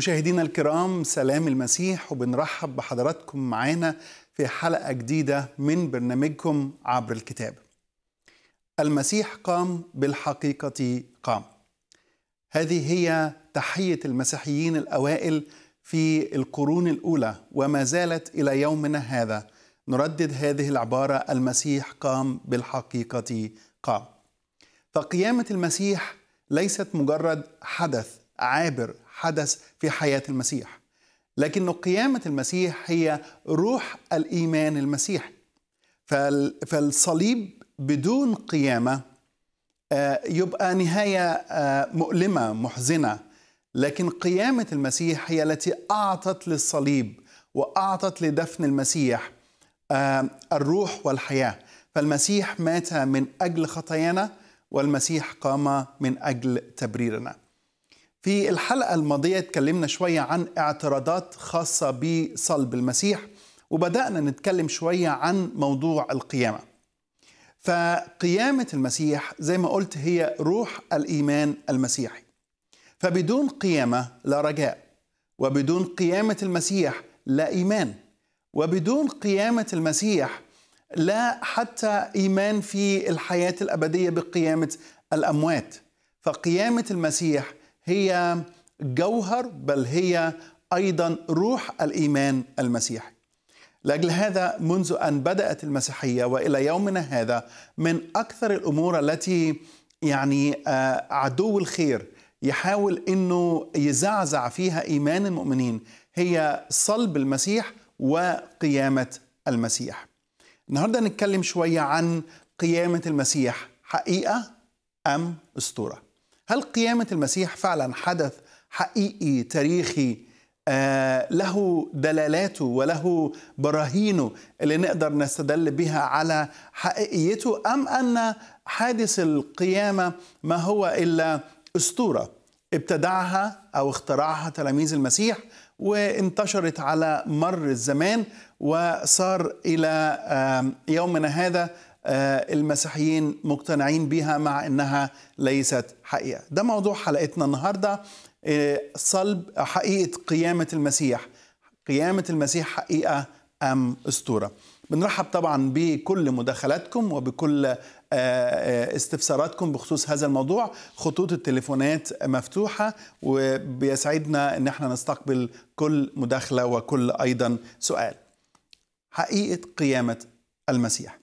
مشاهدينا الكرام سلام المسيح وبنرحب بحضراتكم معانا في حلقة جديدة من برنامجكم عبر الكتاب. المسيح قام بالحقيقة قام. هذه هي تحية المسيحيين الأوائل في القرون الأولى وما زالت إلى يومنا هذا نردد هذه العبارة المسيح قام بالحقيقة قام. فقيامة المسيح ليست مجرد حدث عابر حدث في حياه المسيح لكن قيامه المسيح هي روح الايمان المسيحي فالصليب بدون قيامه آه، يبقى نهايه آه، مؤلمه محزنه لكن قيامه المسيح هي التي اعطت للصليب واعطت لدفن المسيح آه، الروح والحياه فالمسيح مات من اجل خطايانا والمسيح قام من اجل تبريرنا في الحلقة الماضية تكلمنا شوية عن اعتراضات خاصة بصلب المسيح وبدأنا نتكلم شوية عن موضوع القيامة فقيامة المسيح زي ما قلت هي روح الإيمان المسيحي فبدون قيامة لا رجاء وبدون قيامة المسيح لا إيمان وبدون قيامة المسيح لا حتى إيمان في الحياة الأبدية بقيامة الأموات فقيامة المسيح هي جوهر بل هي ايضا روح الايمان المسيحي. لاجل هذا منذ ان بدات المسيحيه والى يومنا هذا من اكثر الامور التي يعني آه، عدو الخير يحاول انه يزعزع فيها ايمان المؤمنين هي صلب المسيح وقيامه المسيح. النهارده نتكلم شويه عن قيامه المسيح حقيقه ام اسطوره. هل قيامة المسيح فعلا حدث حقيقي تاريخي آه له دلالاته وله براهينه اللي نقدر نستدل بها على حقيقيته أم أن حادث القيامة ما هو إلا أسطورة ابتدعها أو اخترعها تلاميذ المسيح وانتشرت على مر الزمان وصار إلى يومنا هذا آه، المسيحيين مقتنعين بها مع انها ليست حقيقه ده موضوع حلقتنا النهارده آه، صلب حقيقه قيامه المسيح قيامه المسيح حقيقه ام اسطوره بنرحب طبعا بكل مداخلاتكم وبكل آه، استفساراتكم بخصوص هذا الموضوع خطوط التليفونات مفتوحة وبيسعدنا أن احنا نستقبل كل مداخلة وكل أيضا سؤال حقيقة قيامة المسيح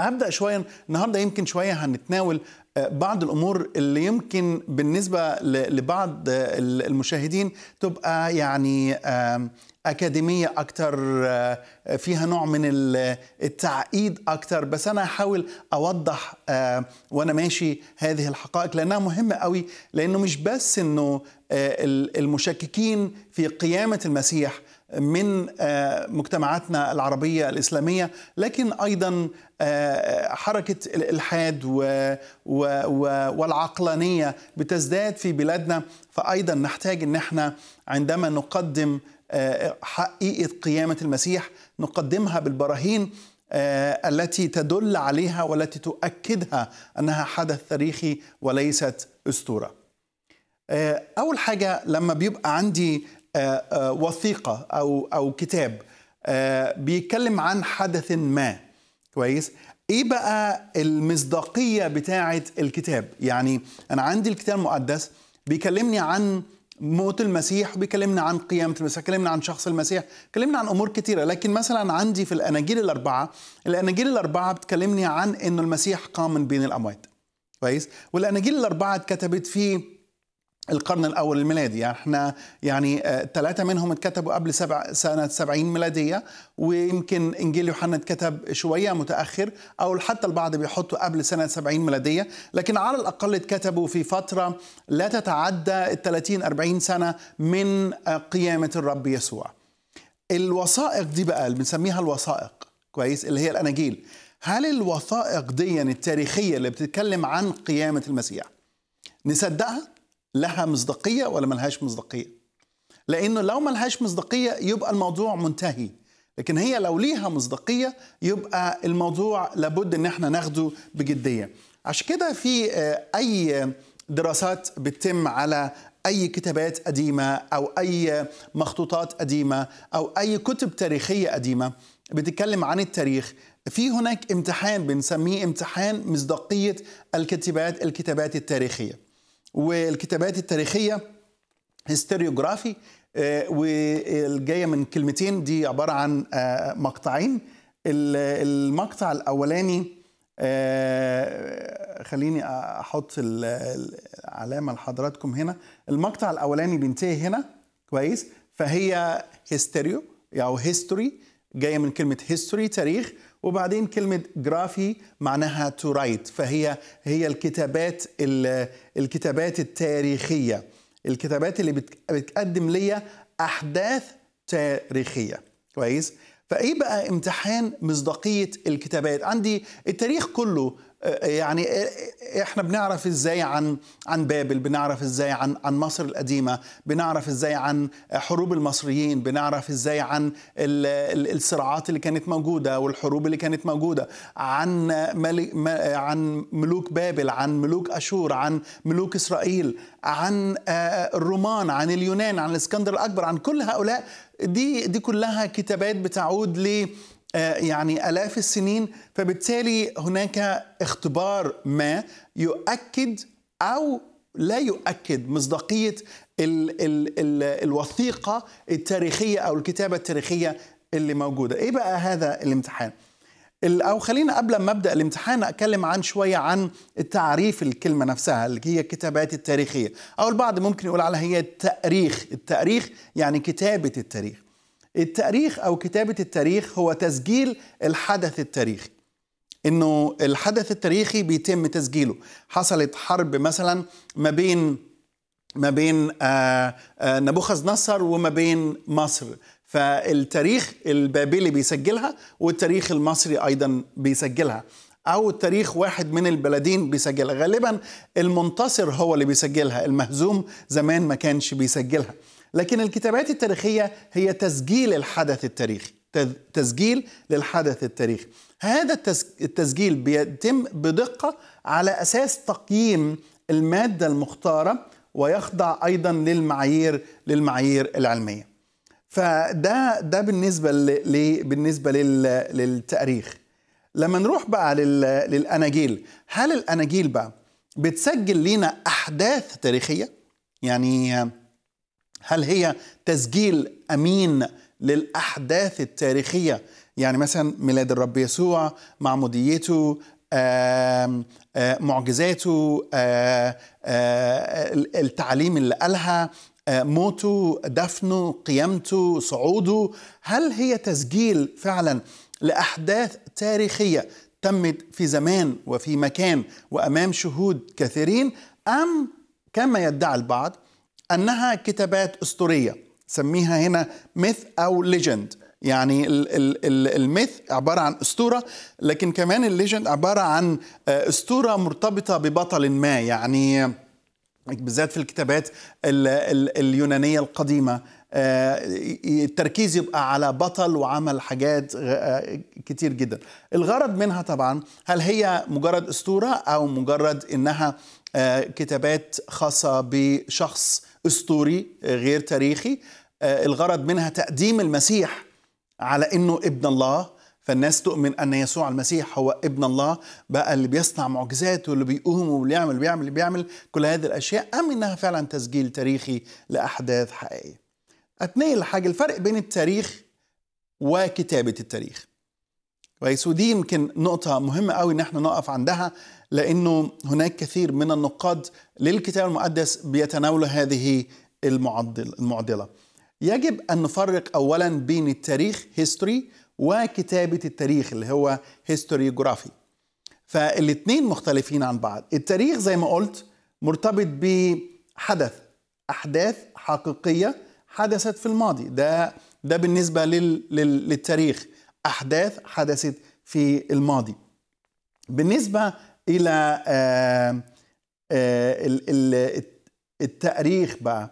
هبدا شويه النهارده يمكن شويه هنتناول آه، بعض الامور اللي يمكن بالنسبه لبعض آه، المشاهدين تبقى يعني أكاديمية أكتر آه، فيها نوع من التعقيد أكتر بس أنا هحاول أوضح وأنا ماشي هذه الحقائق لأنها مهمة قوي لأنه مش بس أنه المشككين في قيامة المسيح من آه، مجتمعاتنا العربية الإسلامية لكن أيضا آه، حركة الإلحاد والعقلانية بتزداد في بلادنا فأيضا نحتاج أن احنا عندما نقدم آه، حقيقة قيامة المسيح نقدمها بالبراهين التي تدل عليها والتي تؤكدها أنها حدث تاريخي وليست أسطورة أول حاجة لما بيبقى عندي آه، آه، وثيقه او او كتاب آه، بيتكلم عن حدث ما كويس ايه بقى المصداقيه بتاعه الكتاب يعني انا عندي الكتاب المقدس بيكلمني عن موت المسيح بيكلمنا عن قيامة المسيح كلمنا عن شخص المسيح كلمنا عن أمور كثيرة لكن مثلا عندي في الأناجيل الأربعة الأناجيل الأربعة بتكلمني عن أنه المسيح قام من بين الأموات كويس والأناجيل الأربعة اتكتبت فيه القرن الاول الميلادي يعني احنا يعني ثلاثه آه، منهم اتكتبوا قبل سبع سنه 70 ميلاديه ويمكن انجيل يوحنا اتكتب شويه متاخر او حتى البعض بيحطوا قبل سنه 70 ميلاديه لكن على الاقل اتكتبوا في فتره لا تتعدى ال 30 40 سنه من آه، قيامه الرب يسوع الوثائق دي بقى اللي بنسميها الوثائق كويس اللي هي الاناجيل هل الوثائق دي يعني التاريخيه اللي بتتكلم عن قيامه المسيح نصدقها لها مصداقيه ولا ملهاش مصداقيه لانه لو ملهاش مصداقيه يبقى الموضوع منتهي لكن هي لو ليها مصداقيه يبقى الموضوع لابد ان احنا ناخده بجديه عشان كده في آه، اي دراسات بتتم على اي كتابات قديمه او اي مخطوطات قديمه او اي كتب تاريخيه قديمه بتتكلم عن التاريخ في هناك امتحان بنسميه امتحان مصداقيه الكتابات الكتابات التاريخيه والكتابات التاريخيه هيستيريوجرافي آه، والجايه من كلمتين دي عباره عن آه، مقطعين المقطع الاولاني آه، خليني احط العلامه لحضراتكم هنا المقطع الاولاني بينتهي هنا كويس فهي هيستيريو او هيستوري جايه من كلمه هيستوري تاريخ وبعدين كلمة جرافي معناها تو رايت فهي هي الكتابات الكتابات التاريخية الكتابات اللي بتقدم لي أحداث تاريخية كويس فإيه بقى امتحان مصداقية الكتابات عندي التاريخ كله يعني احنا بنعرف ازاي عن عن بابل بنعرف ازاي عن عن مصر القديمه بنعرف ازاي عن حروب المصريين بنعرف ازاي عن الصراعات اللي كانت موجوده والحروب اللي كانت موجوده عن عن ملوك بابل عن ملوك اشور عن ملوك اسرائيل عن آه، الرومان عن اليونان عن الاسكندر الاكبر عن كل هؤلاء دي دي كلها كتابات بتعود ل آه، يعني آلاف السنين فبالتالي هناك اختبار ما يؤكد أو لا يؤكد مصداقية الـ الـ الـ الوثيقة التاريخية أو الكتابة التاريخية اللي موجودة إيه بقى هذا الامتحان؟ او خلينا قبل ما ابدا الامتحان اتكلم عن شويه عن التعريف الكلمه نفسها اللي هي الكتابات التاريخيه او البعض ممكن يقول على هي التاريخ التاريخ يعني كتابه التاريخ التاريخ او كتابه التاريخ هو تسجيل الحدث التاريخي انه الحدث التاريخي بيتم تسجيله حصلت حرب مثلا ما بين ما بين آه، آه، نبوخذ نصر وما بين مصر فالتاريخ البابلي بيسجلها والتاريخ المصري ايضا بيسجلها او تاريخ واحد من البلدين بيسجلها غالبا المنتصر هو اللي بيسجلها المهزوم زمان ما كانش بيسجلها لكن الكتابات التاريخية هي تسجيل الحدث التاريخي تسجيل للحدث التاريخي هذا التسجيل بيتم بدقة على أساس تقييم المادة المختارة ويخضع أيضا للمعايير للمعايير العلمية فده ده بالنسبة ل بالنسبة للتاريخ لما نروح بقى للأناجيل هل الأناجيل بقى بتسجل لنا أحداث تاريخية يعني هل هي تسجيل امين للاحداث التاريخيه يعني مثلا ميلاد الرب يسوع معموديته آآ آآ آه، معجزاته آآ آه، آه، التعليم اللي قالها موته دفنه قيامته صعوده هل هي تسجيل فعلا لاحداث تاريخيه تمت في زمان وفي مكان وامام شهود كثيرين ام كما يدعي البعض أنها كتابات أسطورية سميها هنا ميث أو ليجند يعني الميث عبارة عن أسطورة لكن كمان الليجند عبارة عن آه، أسطورة مرتبطة ببطل ما يعني بالذات في الكتابات اليونانية القديمة آه، التركيز يبقى على بطل وعمل حاجات آه، كتير جدا الغرض منها طبعا هل هي مجرد أسطورة أو مجرد إنها آه، كتابات خاصة بشخص أسطوري آه، غير تاريخي آه، الغرض منها تقديم المسيح على أنه ابن الله فالناس تؤمن أن يسوع المسيح هو ابن الله بقى اللي بيصنع معجزات واللي بيقوم واللي بيعمل بيعمل بيعمل كل هذه الأشياء أم إنها فعلا تسجيل تاريخي لأحداث حقيقية أتنقل لحاجة الفرق بين التاريخ وكتابة التاريخ كويس ودي يمكن نقطة مهمة قوي إن احنا نقف عندها لأنه هناك كثير من النقاد للكتاب المقدس بيتناولوا هذه المعضل المعضلة يجب أن نفرق أولا بين التاريخ هيستوري وكتابة التاريخ اللي هو هيستوريوجرافي فالاثنين مختلفين عن بعض التاريخ زي ما قلت مرتبط بحدث أحداث حقيقية حدثت في الماضي ده ده بالنسبة لل... لل... للتاريخ أحداث حدثت في الماضي بالنسبة الى التاريخ بقى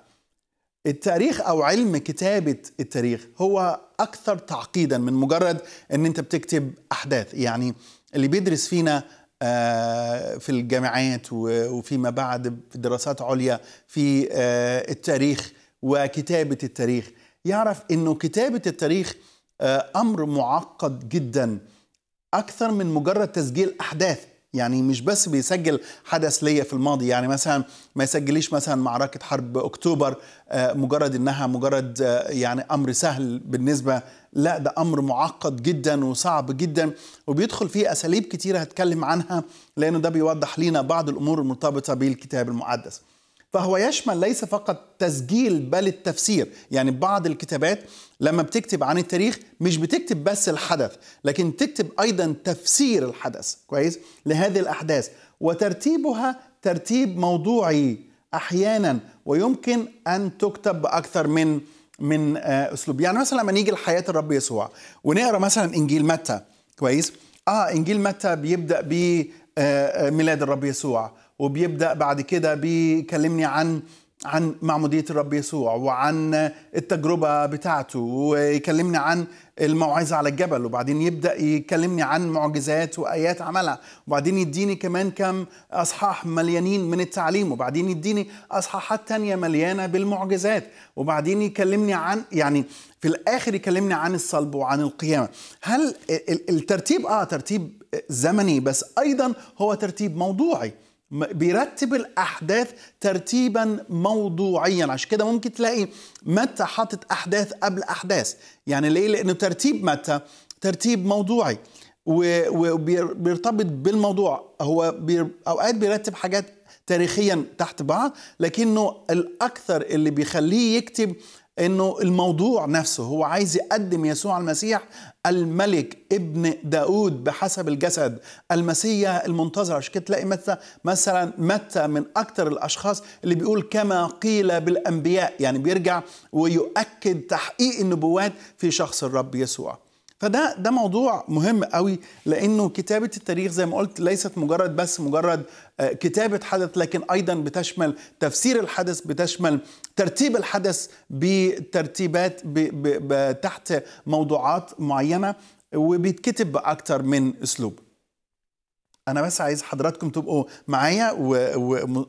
التاريخ او علم كتابه التاريخ هو اكثر تعقيدا من مجرد ان انت بتكتب احداث يعني اللي بيدرس فينا في الجامعات وفيما بعد في دراسات عليا في التاريخ وكتابه التاريخ يعرف انه كتابه التاريخ امر معقد جدا اكثر من مجرد تسجيل احداث يعني مش بس بيسجل حدث ليا في الماضي يعني مثلا ما يسجليش مثلا معركة حرب أكتوبر آه، مجرد إنها مجرد آه، يعني أمر سهل بالنسبة لا ده أمر معقد جدا وصعب جدا وبيدخل فيه أساليب كتيرة هتكلم عنها لأنه ده بيوضح لنا بعض الأمور المرتبطة بالكتاب المقدس فهو يشمل ليس فقط تسجيل بل التفسير يعني بعض الكتابات لما بتكتب عن التاريخ مش بتكتب بس الحدث لكن تكتب أيضا تفسير الحدث كويس لهذه الأحداث وترتيبها ترتيب موضوعي أحيانا ويمكن أن تكتب بأكثر من من آه، أسلوب يعني مثلا لما نيجي لحياة الرب يسوع ونقرأ مثلا إنجيل متى كويس اه انجيل متى بيبدا ب آه، آه، ميلاد الرب يسوع وبيبدا بعد كده بيكلمني عن عن معمودية الرب يسوع وعن التجربة بتاعته ويكلمني عن الموعظة على الجبل وبعدين يبدأ يكلمني عن معجزات وآيات عملها وبعدين يديني كمان كم أصحاح مليانين من التعليم وبعدين يديني أصحاحات تانية مليانة بالمعجزات وبعدين يكلمني عن يعني في الآخر يكلمني عن الصلب وعن القيامة هل الترتيب آه ترتيب زمني بس أيضا هو ترتيب موضوعي بيرتب الاحداث ترتيبا موضوعيا عشان كده ممكن تلاقي متى حاطط احداث قبل احداث يعني ليه لانه ترتيب متى ترتيب موضوعي وبيرتبط بالموضوع هو بير اوقات بيرتب حاجات تاريخيا تحت بعض لكنه الاكثر اللي بيخليه يكتب انه الموضوع نفسه هو عايز يقدم يسوع المسيح الملك ابن داود بحسب الجسد المسيح المنتظر عشان كده تلاقي متى مثلا متى من اكثر الاشخاص اللي بيقول كما قيل بالانبياء يعني بيرجع ويؤكد تحقيق النبوات في شخص الرب يسوع فده ده موضوع مهم قوي لانه كتابه التاريخ زي ما قلت ليست مجرد بس مجرد آه، كتابه حدث لكن ايضا بتشمل تفسير الحدث بتشمل ترتيب الحدث بترتيبات تحت موضوعات معينه وبيتكتب باكثر من اسلوب انا بس عايز حضراتكم تبقوا معايا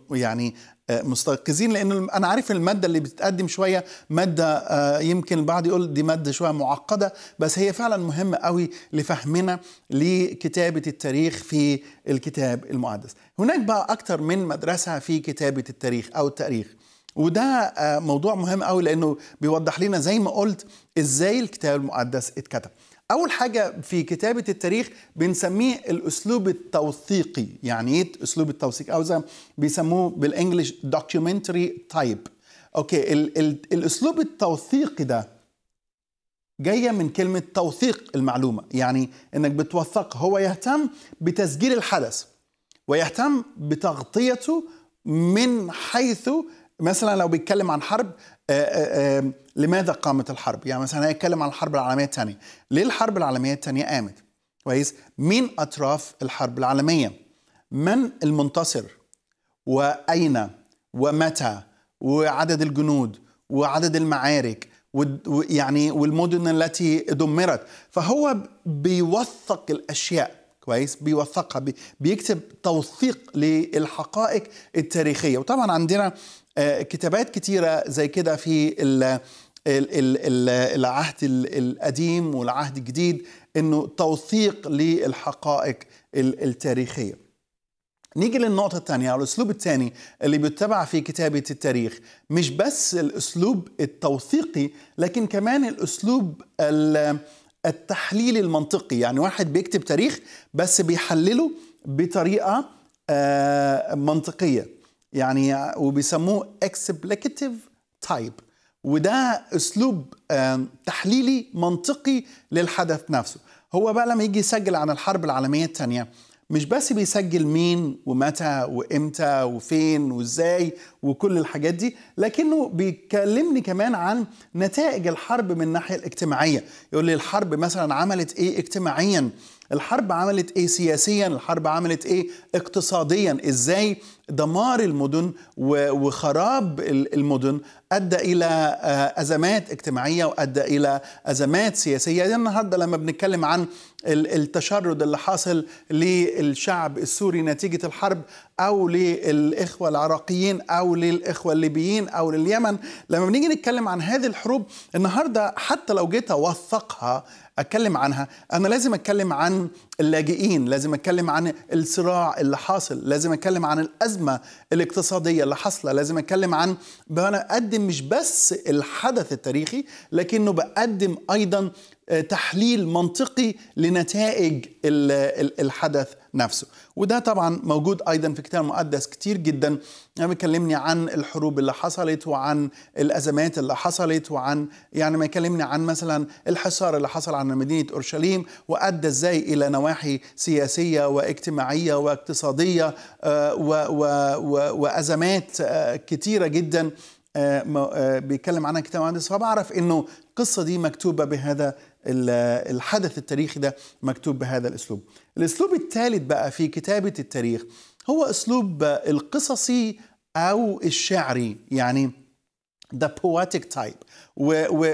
ويعني آه، مستيقظين لان انا عارف الماده اللي بتتقدم شويه ماده آه، يمكن البعض يقول دي ماده شويه معقده بس هي فعلا مهمه قوي لفهمنا لكتابه التاريخ في الكتاب المقدس هناك بقى اكتر من مدرسه في كتابه التاريخ او التاريخ وده آه، موضوع مهم قوي لانه بيوضح لنا زي ما قلت ازاي الكتاب المقدس اتكتب اول حاجه في كتابه التاريخ بنسميه الاسلوب التوثيقي يعني ايه اسلوب التوثيق او زي بيسموه بالانجلش دوكيومنتري تايب اوكي الـ الـ الاسلوب التوثيقي ده جايه من كلمه توثيق المعلومه يعني انك بتوثق هو يهتم بتسجيل الحدث ويهتم بتغطيته من حيث مثلا لو بيتكلم عن حرب آآ آآ لماذا قامت الحرب يعني مثلا هنتكلم عن الحرب العالميه الثانيه ليه الحرب العالميه الثانيه قامت كويس مين اطراف الحرب العالميه من المنتصر واين ومتى وعدد الجنود وعدد المعارك ويعني والمدن التي دمرت فهو بيوثق الاشياء كويس بيوثقها بيكتب توثيق للحقائق التاريخيه وطبعا عندنا آه، كتابات كتيره زي كده في العهد القديم والعهد الجديد انه توثيق للحقائق التاريخيه نيجي للنقطة الثانية أو الأسلوب الثاني اللي بيتبع في كتابة التاريخ مش بس الأسلوب التوثيقي لكن كمان الأسلوب التحليل المنطقي يعني واحد بيكتب تاريخ بس بيحلله بطريقة آه، منطقية يعني آه، وبيسموه explicative type وده اسلوب تحليلي منطقي للحدث نفسه هو بقى لما يجي يسجل عن الحرب العالميه الثانيه مش بس بيسجل مين ومتى وامتى وفين وازاي وكل الحاجات دي لكنه بيكلمني كمان عن نتائج الحرب من الناحيه الاجتماعيه يقول لي الحرب مثلا عملت ايه اجتماعيا الحرب عملت ايه سياسيا الحرب عملت ايه اقتصاديا ازاي دمار المدن وخراب المدن ادى الى آه، ازمات اجتماعيه وادى الى ازمات سياسيه النهارده لما بنتكلم عن التشرد اللي حاصل للشعب السوري نتيجه الحرب او للاخوه العراقيين او للاخوه الليبيين او لليمن لما بنيجي نتكلم عن هذه الحروب النهارده حتى لو جيت اوثقها اتكلم عنها انا لازم اتكلم عن اللاجئين لازم اتكلم عن الصراع اللي حاصل لازم اتكلم عن الازمه الاقتصاديه اللي حاصله لازم اتكلم عن انا بقدم مش بس الحدث التاريخي لكنه بقدم ايضا آه، تحليل منطقي لنتائج الحدث نفسه وده طبعا موجود ايضا في كتاب مقدس كتير جدا يعني بيكلمني عن الحروب اللي حصلت وعن الازمات اللي حصلت وعن يعني ما يكلمني عن مثلا الحصار اللي حصل على مدينه اورشليم وادى ازاي الى نواحي سياسيه واجتماعيه واقتصاديه آه، وازمات آه، كتيره جدا بيتكلم عنها كتاب مقدس فبعرف انه القصه دي مكتوبه بهذا الحدث التاريخي ده مكتوب بهذا الاسلوب. الاسلوب الثالث بقى في كتابه التاريخ هو اسلوب القصصي او الشعري يعني ذا بواتيك تايب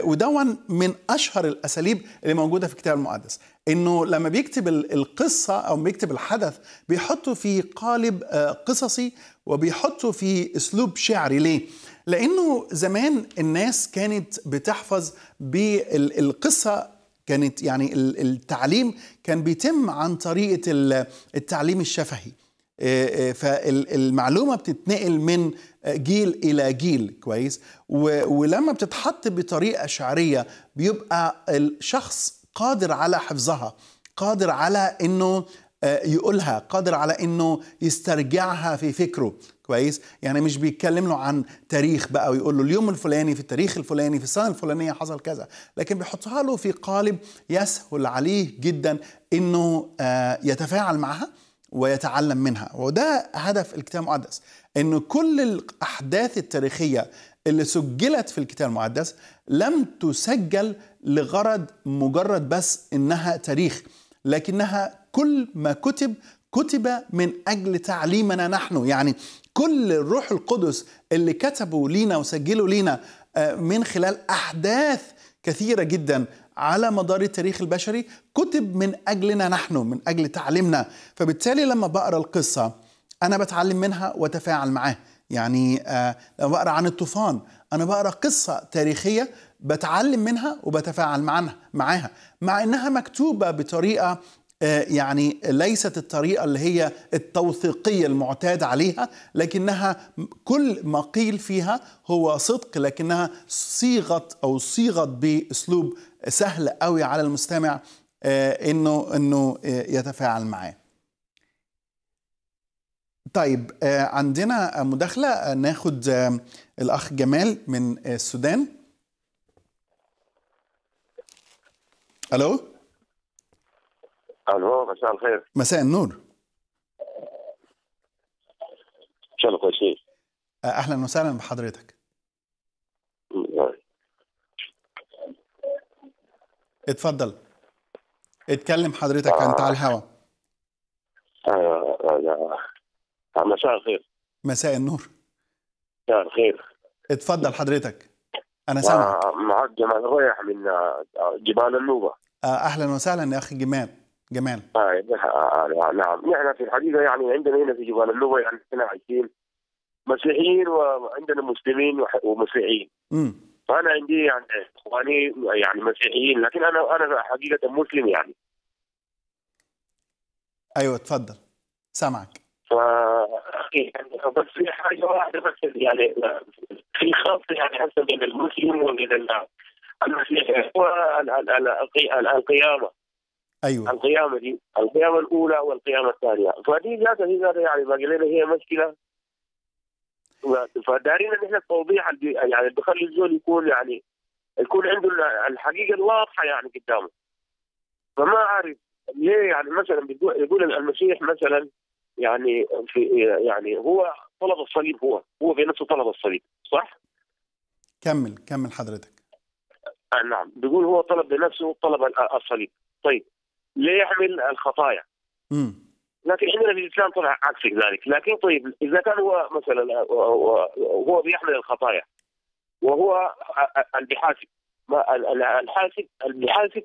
ودون من اشهر الاساليب اللي موجوده في الكتاب المقدس انه لما بيكتب القصه او بيكتب الحدث بيحطه في قالب آه، قصصي وبيحطه في اسلوب شعري ليه؟ لانه زمان الناس كانت بتحفظ بالقصه كانت يعني التعليم كان بيتم عن طريقه التعليم الشفهي فالمعلومه بتتنقل من جيل الى جيل كويس ولما بتتحط بطريقه شعريه بيبقى الشخص قادر على حفظها قادر على انه يقولها قادر على انه يسترجعها في فكره كويس يعني مش بيتكلم له عن تاريخ بقى ويقول له اليوم الفلاني في التاريخ الفلاني في السنه الفلانيه حصل كذا لكن بيحطها له في قالب يسهل عليه جدا انه آه، يتفاعل معها ويتعلم منها وده هدف الكتاب المقدس ان كل الاحداث التاريخيه اللي سجلت في الكتاب المقدس لم تسجل لغرض مجرد بس انها تاريخ لكنها كل ما كتب كتب من أجل تعليمنا نحن يعني كل الروح القدس اللي كتبوا لينا وسجلوا لينا آه، من خلال أحداث كثيرة جدا على مدار التاريخ البشري كتب من أجلنا نحن من أجل تعليمنا فبالتالي لما بقرأ القصة أنا بتعلم منها وتفاعل معاه يعني آه، لما بقرا عن الطوفان انا بقرا قصه تاريخيه بتعلم منها وبتفاعل معها معاها مع انها مكتوبه بطريقه آه، يعني ليست الطريقة اللي هي التوثيقية المعتاد عليها لكنها كل ما قيل فيها هو صدق لكنها صيغت أو صيغت بأسلوب سهل قوي على المستمع آه، انه انه آه، يتفاعل معاه طيب عندنا مداخلة ناخد الأخ جمال من السودان ألو الو مساء الخير مساء النور شلون يا اهلا وسهلا بحضرتك اتفضل اتكلم حضرتك آه. انت على الهواء آه. آه. آه،, آه، مساء الخير مساء النور مساء الخير اتفضل حضرتك انا آه، سامعك معاك جمال رايح من جبال النوبه اهلا وسهلا يا اخي جمال جمال طيب، آه نعم نحن في الحقيقه يعني عندنا هنا في جبال اللغه يعني احنا عايشين مسيحيين وعندنا مسلمين ومسيحيين فانا عندي يعني اخواني يعني مسيحيين لكن انا انا حقيقه مسلم يعني ايوه اتفضل سامعك ف يعني بس في حاجه واحده بس يعني في خط يعني حسب بين المسلم وبين المسيحي هو القيامه ايوه القيامه دي القيامه الاولى والقيامه الثانيه فدي ذاتها هي ذاتها يعني باقي لنا هي مشكله فدارين ان احنا التوضيح يعني بخلي الزول يكون يعني يكون عنده الحقيقه الواضحه يعني قدامه فما اعرف ليه يعني مثلا يقول المسيح مثلا يعني في يعني هو طلب الصليب هو هو في نفسه طلب الصليب صح؟ كمل كمل حضرتك آه، نعم بيقول هو طلب بنفسه طلب الصليب طيب ليحمل الخطايا م. لكن عندنا في الاسلام طلع عكس ذلك لكن طيب اذا كان هو مثلا هو بيحمل الخطايا وهو البحاسب الحاسب البحاسب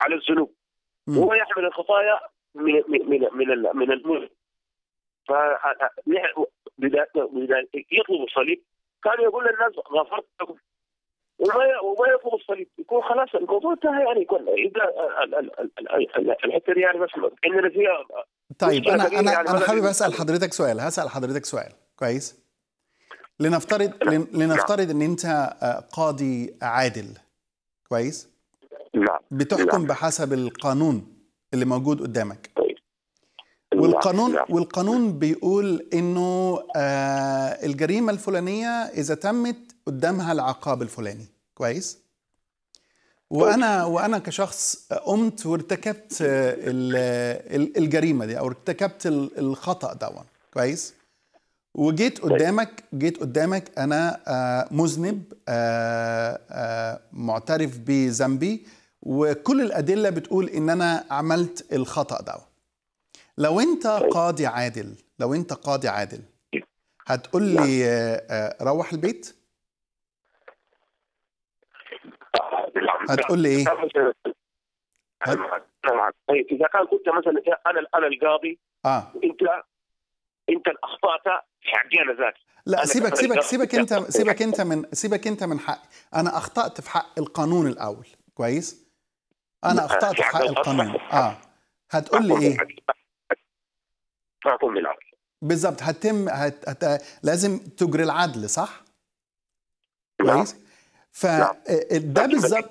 على الذنوب هو يحمل الخطايا من من من من المذنب ف يطلب الصليب كان يقول للناس غفرت لكم وما يطلب الصليب يكون خلاص الموضوع انتهى يعني يكون اذا الحته دي يعني بس عندنا فيها طيب انا انا يعني انا حابب اسال حضرتك سؤال هسال حضرتك سؤال كويس لنفترض لنفترض ان انت آه، قاضي عادل كويس نعم بتحكم بحسب القانون اللي موجود قدامك طيب. والقانون والقانون بيقول انه آه، الجريمه الفلانيه اذا تمت قدامها العقاب الفلاني كويس طيب. وانا وانا كشخص قمت وارتكبت الجريمه دي او ارتكبت الخطا دون كويس وجيت طيب. قدامك جيت قدامك انا آه، مذنب آه، آه، معترف بذنبي وكل الادله بتقول ان انا عملت الخطا ده لو انت طيب. قاضي عادل لو انت قاضي عادل إيه. هتقول لي نعم. روح البيت هتقول لي ايه؟ طيب اذا كان قلت مثلا انا انا القاضي اه انت انت اخطات في حقي انا لا سيبك سيبك سيبك انت سيبك انت من سيبك انت من حقي انا اخطات في حق القانون الاول كويس انا اخطات في يعني حق القانون اه هتقول لي ايه بالظبط هتم هت... هت... لازم تجري العدل صح؟ نعم. كويس؟ فده نعم. آه، آه، نعم، بالظبط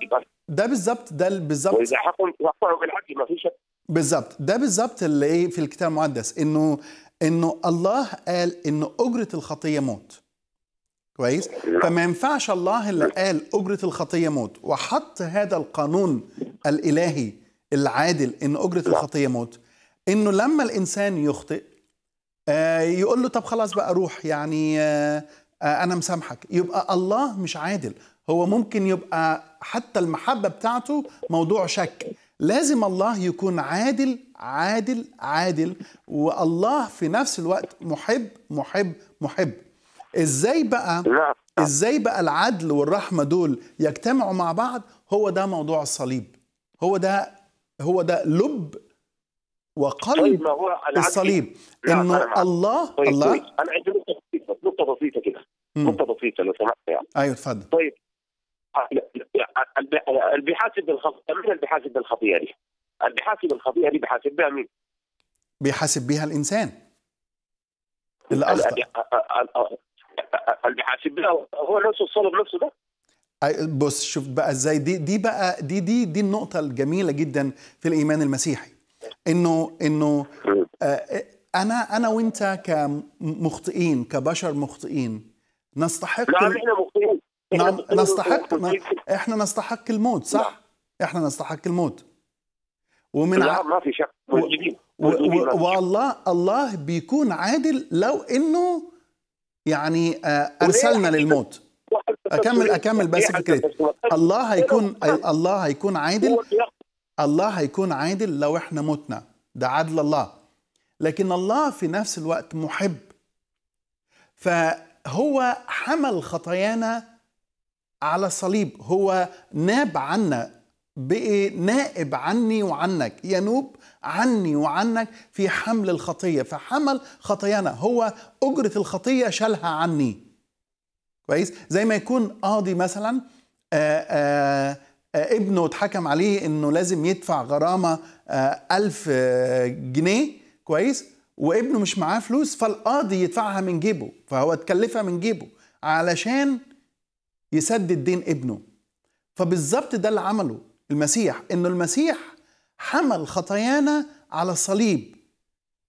ده بالظبط ده بالظبط واذا حكم يقطعوا بالعدل ما فيش شك بالظبط ده بالظبط اللي ايه في الكتاب المقدس انه انه الله قال انه اجره الخطيه موت كويس نعم. فما ينفعش الله اللي قال اجره الخطيه موت وحط هذا القانون الالهي العادل ان اجره الخطيه موت انه لما الانسان يخطئ آه يقول له طب خلاص بقى روح يعني آه آه انا مسامحك يبقى الله مش عادل هو ممكن يبقى حتى المحبة بتاعته موضوع شك لازم الله يكون عادل عادل عادل والله في نفس الوقت محب محب محب ازاي بقى ازاي بقى العدل والرحمة دول يجتمعوا مع بعض هو ده موضوع الصليب هو ده هو ده لب وقلب طيب ما هو الصليب انه الله طيب الله طيب. انا عندي نقطه بسيطه نقطه بسيطه كده نقطه بسيطه لو سمحت يعني ايوه اتفضل طيب بحسب الخطيري بحسب الخطيري بحسب دي بحسب بها مين؟ بيحاسب بها الانسان اللي اخطا اللي حاسب بها هو نفسه الصلب نفسه ده بص شوف بقى ازاي دي دي بقى دي دي دي النقطة الجميلة جدا في الإيمان المسيحي إنه إنه آه، أنا أنا وأنت كمخطئين كبشر مخطئين نستحق لا احنا مخطئين نعم نستحق ما احنا نستحق الموت صح؟ لا. نعم. احنا نستحق الموت ومن لا ما في شك والله الله بيكون عادل لو انه يعني آه، ارسلنا للموت اكمل اكمل بس فكرتي الله إيه، هيكون نعم. الله هيكون عادل الله هيكون عادل لو احنا متنا ده عدل الله لكن الله في نفس الوقت محب فهو حمل خطايانا على الصليب هو ناب عنا بقي نائب عني وعنك ينوب عني وعنك في حمل الخطية فحمل خطايانا هو أجرة الخطية شالها عني كويس زي ما يكون قاضي مثلا آآ آه، آآ آه، آآ آه، ابنه اتحكم عليه انه لازم يدفع غرامة ألف جنيه كويس وابنه مش معاه فلوس فالقاضي يدفعها من جيبه فهو اتكلفها من جيبه علشان يسدد دين ابنه فبالظبط ده اللي عمله المسيح انه المسيح حمل خطايانا على الصليب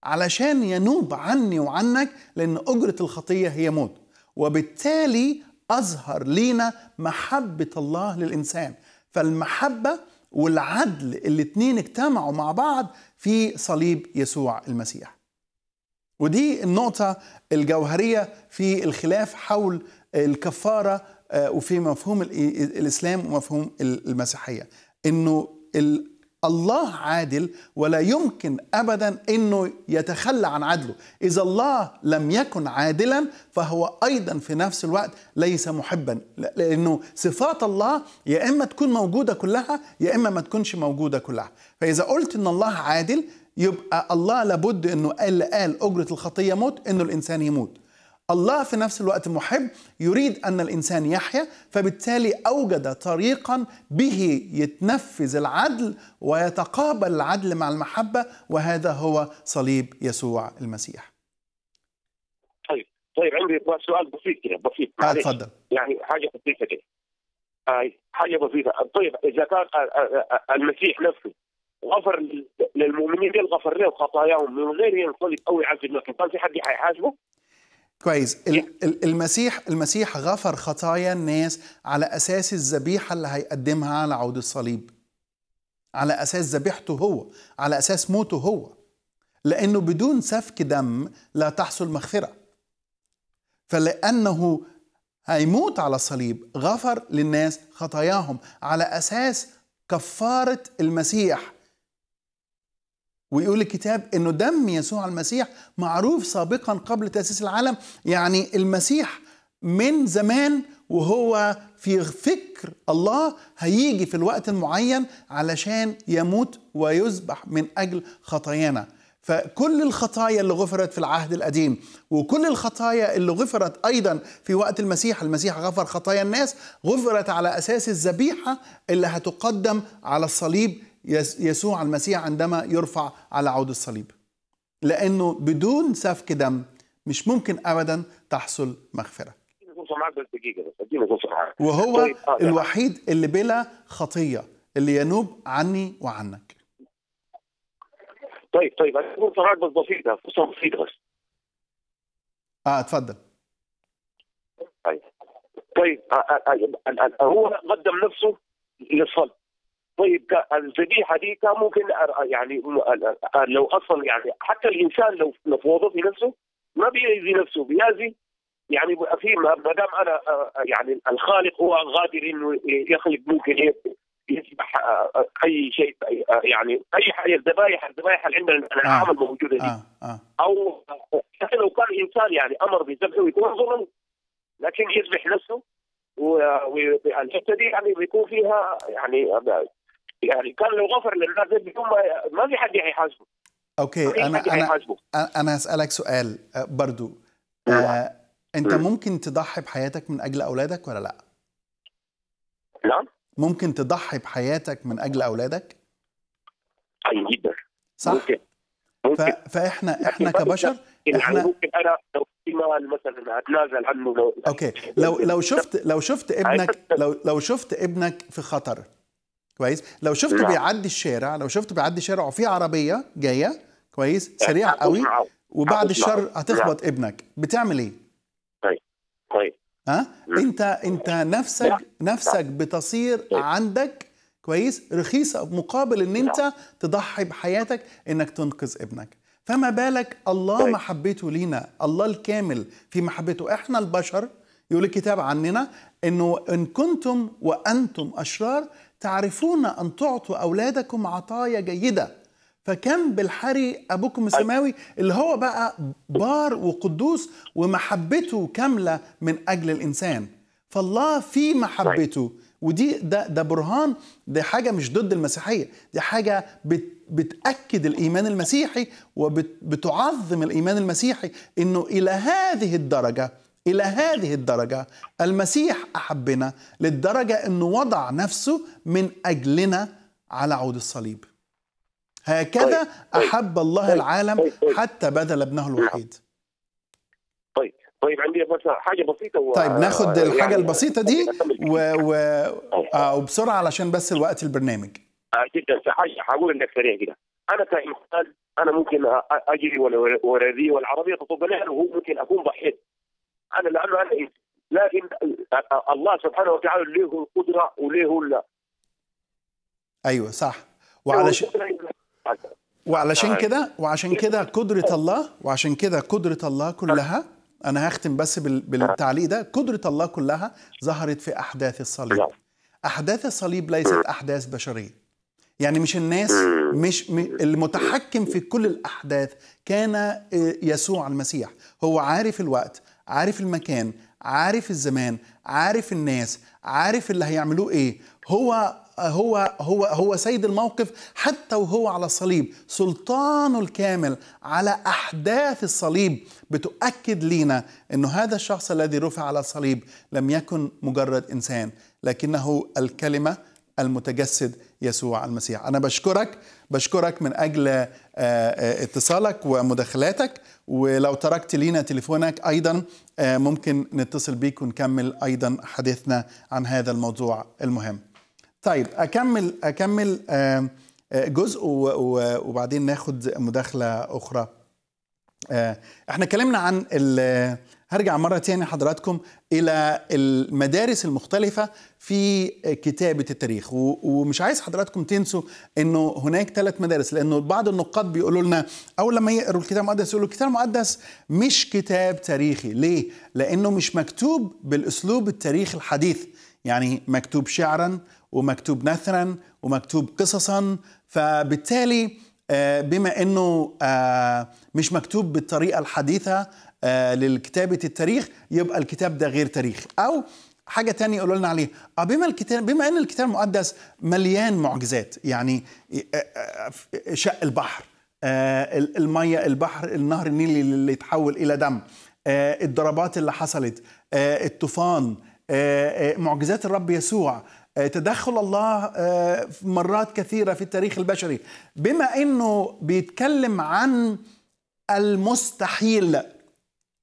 علشان ينوب عني وعنك لان اجره الخطيه هي موت وبالتالي اظهر لينا محبه الله للانسان فالمحبه والعدل الاثنين اجتمعوا مع بعض في صليب يسوع المسيح ودي النقطه الجوهريه في الخلاف حول الكفاره آه، وفي مفهوم الاسلام ومفهوم المسيحيه انه الله عادل ولا يمكن ابدا انه يتخلى عن عدله اذا الله لم يكن عادلا فهو ايضا في نفس الوقت ليس محبا لانه صفات الله يا اما تكون موجوده كلها يا اما ما تكونش موجوده كلها فاذا قلت ان الله عادل يبقى الله لابد انه قال قال اجره الخطيه موت انه الانسان يموت الله في نفس الوقت محب يريد ان الانسان يحيا فبالتالي اوجد طريقا به يتنفذ العدل ويتقابل العدل مع المحبه وهذا هو صليب يسوع المسيح. طيب طيب عندي سؤال بسيط كده بسيط آه تفضل يعني حاجه بسيطه كده آه، حاجه بسيطه طيب اذا كان آه، آه، المسيح نفسه غفر للمؤمنين غفر لهم خطاياهم من غير ينصلب او يعذب نفسه كان في حد حيحاسبه؟ كويس المسيح المسيح غفر خطايا الناس على اساس الذبيحه اللي هيقدمها على عود الصليب على اساس ذبيحته هو على اساس موته هو لانه بدون سفك دم لا تحصل مغفره فلانه هيموت على الصليب غفر للناس خطاياهم على اساس كفاره المسيح ويقول الكتاب انه دم يسوع المسيح معروف سابقا قبل تاسيس العالم يعني المسيح من زمان وهو في فكر الله هيجي في الوقت المعين علشان يموت ويذبح من اجل خطايانا فكل الخطايا اللي غفرت في العهد القديم وكل الخطايا اللي غفرت ايضا في وقت المسيح المسيح غفر خطايا الناس غفرت على اساس الذبيحه اللي هتقدم على الصليب يسوع المسيح عندما يرفع على عود الصليب لانه بدون سفك دم مش ممكن ابدا تحصل مغفره وهو الوحيد اللي بلا خطيه اللي ينوب عني وعنك طيب طيب انا بس بسيطه فرصه بسيطه بس اه اتفضل طيب طيب هو قدم نفسه للصلب طيب الذبيحه دي كان ممكن يعني لو اصلا يعني حتى الانسان لو لو في وظيفه نفسه ما بيأذي نفسه بيأذي يعني في ما دام انا آه، آه، يعني الخالق هو قادر انه يخلق ممكن إيه، يذبح آه، اي شيء يعني اي حاجه الذبائح الذبائح اللي عندنا العامل الموجوده موجوده دي آه. آه. او حتى لو كان انسان يعني امر بذبحه يكون ظلم لكن يذبح نفسه والحته دي يعني بيكون فيها يعني يعني كان لو غفر للناس بدون ما في حد هيحاسبه اوكي انا انا انا هسالك سؤال برضو آه انت ممكن تضحي بحياتك من اجل اولادك ولا لا؟ نعم ممكن تضحي بحياتك من اجل اولادك؟ اي أيوة، جدا صح؟ ممكن ممكن فاحنا احنا كبشر احنا ممكن انا لو في مال مثلا اتنازل عنه لو اوكي لو لو شفت لو شفت ابنك لو لو شفت ابنك في خطر كويس لو شفته نعم. بيعدي الشارع لو شفته بيعدي الشارع وفي عربيه جايه كويس سريع نعم. قوي وبعد نعم. الشر هتخبط ابنك بتعمل ايه طيب طيب ها انت انت نفسك نفسك بتصير طيب. عندك كويس رخيصه مقابل ان انت تضحي بحياتك انك تنقذ ابنك فما بالك الله طيب. محبته لينا الله الكامل في محبته احنا البشر يقول الكتاب عننا انه ان كنتم وانتم اشرار تعرفون أن تعطوا أولادكم عطايا جيدة فكم بالحري أبوكم السماوي اللي هو بقى بار وقدوس ومحبته كاملة من أجل الإنسان فالله في محبته ودي ده ده برهان ده حاجه مش ضد المسيحيه دي حاجه بت بتاكد الايمان المسيحي وبتعظم الايمان المسيحي انه الى هذه الدرجه إلى هذه الدرجة المسيح أحبنا للدرجة أنه وضع نفسه من أجلنا على عود الصليب هكذا طيب، طيب، أحب الله طيب، العالم حتى بذل ابنه نعم. الوحيد طيب طيب عندي حاجه بسيطه و... طيب ناخد يعني الحاجه يعني البسيطه دي و... و... آه وبسرعه علشان بس الوقت البرنامج آه جدا حاجه هقول انك سريع كده انا كمحتاج انا ممكن اجري ولا والعربيه تطب علي وهو ممكن اكون ضحيت انا لانه انا إيه؟ لكن الله سبحانه وتعالى له القدره وله لا ايوه صح وعلشان وعلشان آه. كده وعشان كده قدره آه. الله وعشان كده قدره الله كلها انا هختم بس بالتعليق ده قدره الله كلها ظهرت في احداث الصليب نعم. احداث الصليب ليست احداث بشريه يعني مش الناس مش المتحكم في كل الاحداث كان آه، يسوع المسيح هو عارف الوقت عارف المكان عارف الزمان عارف الناس عارف اللي هيعملوه ايه هو هو هو هو سيد الموقف حتى وهو على الصليب سلطانه الكامل على احداث الصليب بتؤكد لينا انه هذا الشخص الذي رفع على الصليب لم يكن مجرد انسان لكنه الكلمه المتجسد يسوع المسيح انا بشكرك بشكرك من اجل آه، آه، اتصالك ومداخلاتك ولو تركت لينا تليفونك أيضا آه، ممكن نتصل بيك ونكمل أيضا حديثنا عن هذا الموضوع المهم طيب أكمل أكمل آه، آه، جزء وبعدين ناخد مداخلة أخرى احنا اتكلمنا عن هرجع مرة تاني حضراتكم إلى المدارس المختلفة في كتابة التاريخ ومش عايز حضراتكم تنسوا إنه هناك ثلاث مدارس لأنه بعض النقاد بيقولوا لنا أول لما يقروا الكتاب المقدس يقولوا الكتاب المقدس مش كتاب تاريخي ليه؟ لأنه مش مكتوب بالأسلوب التاريخ الحديث يعني مكتوب شعرا ومكتوب نثرا ومكتوب قصصا فبالتالي آه، بما انه آه، مش مكتوب بالطريقه الحديثه آه، للكتابة التاريخ يبقى الكتاب ده غير تاريخ أو حاجة تانية يقولوا لنا عليه آه، بما الكتاب بما أن الكتاب المقدس مليان معجزات يعني آه، شق البحر المية البحر النهر النيلي اللي يتحول إلى دم الضربات اللي حصلت الطوفان معجزات الرب يسوع تدخل الله مرات كثيرة في التاريخ البشري بما أنه بيتكلم عن المستحيل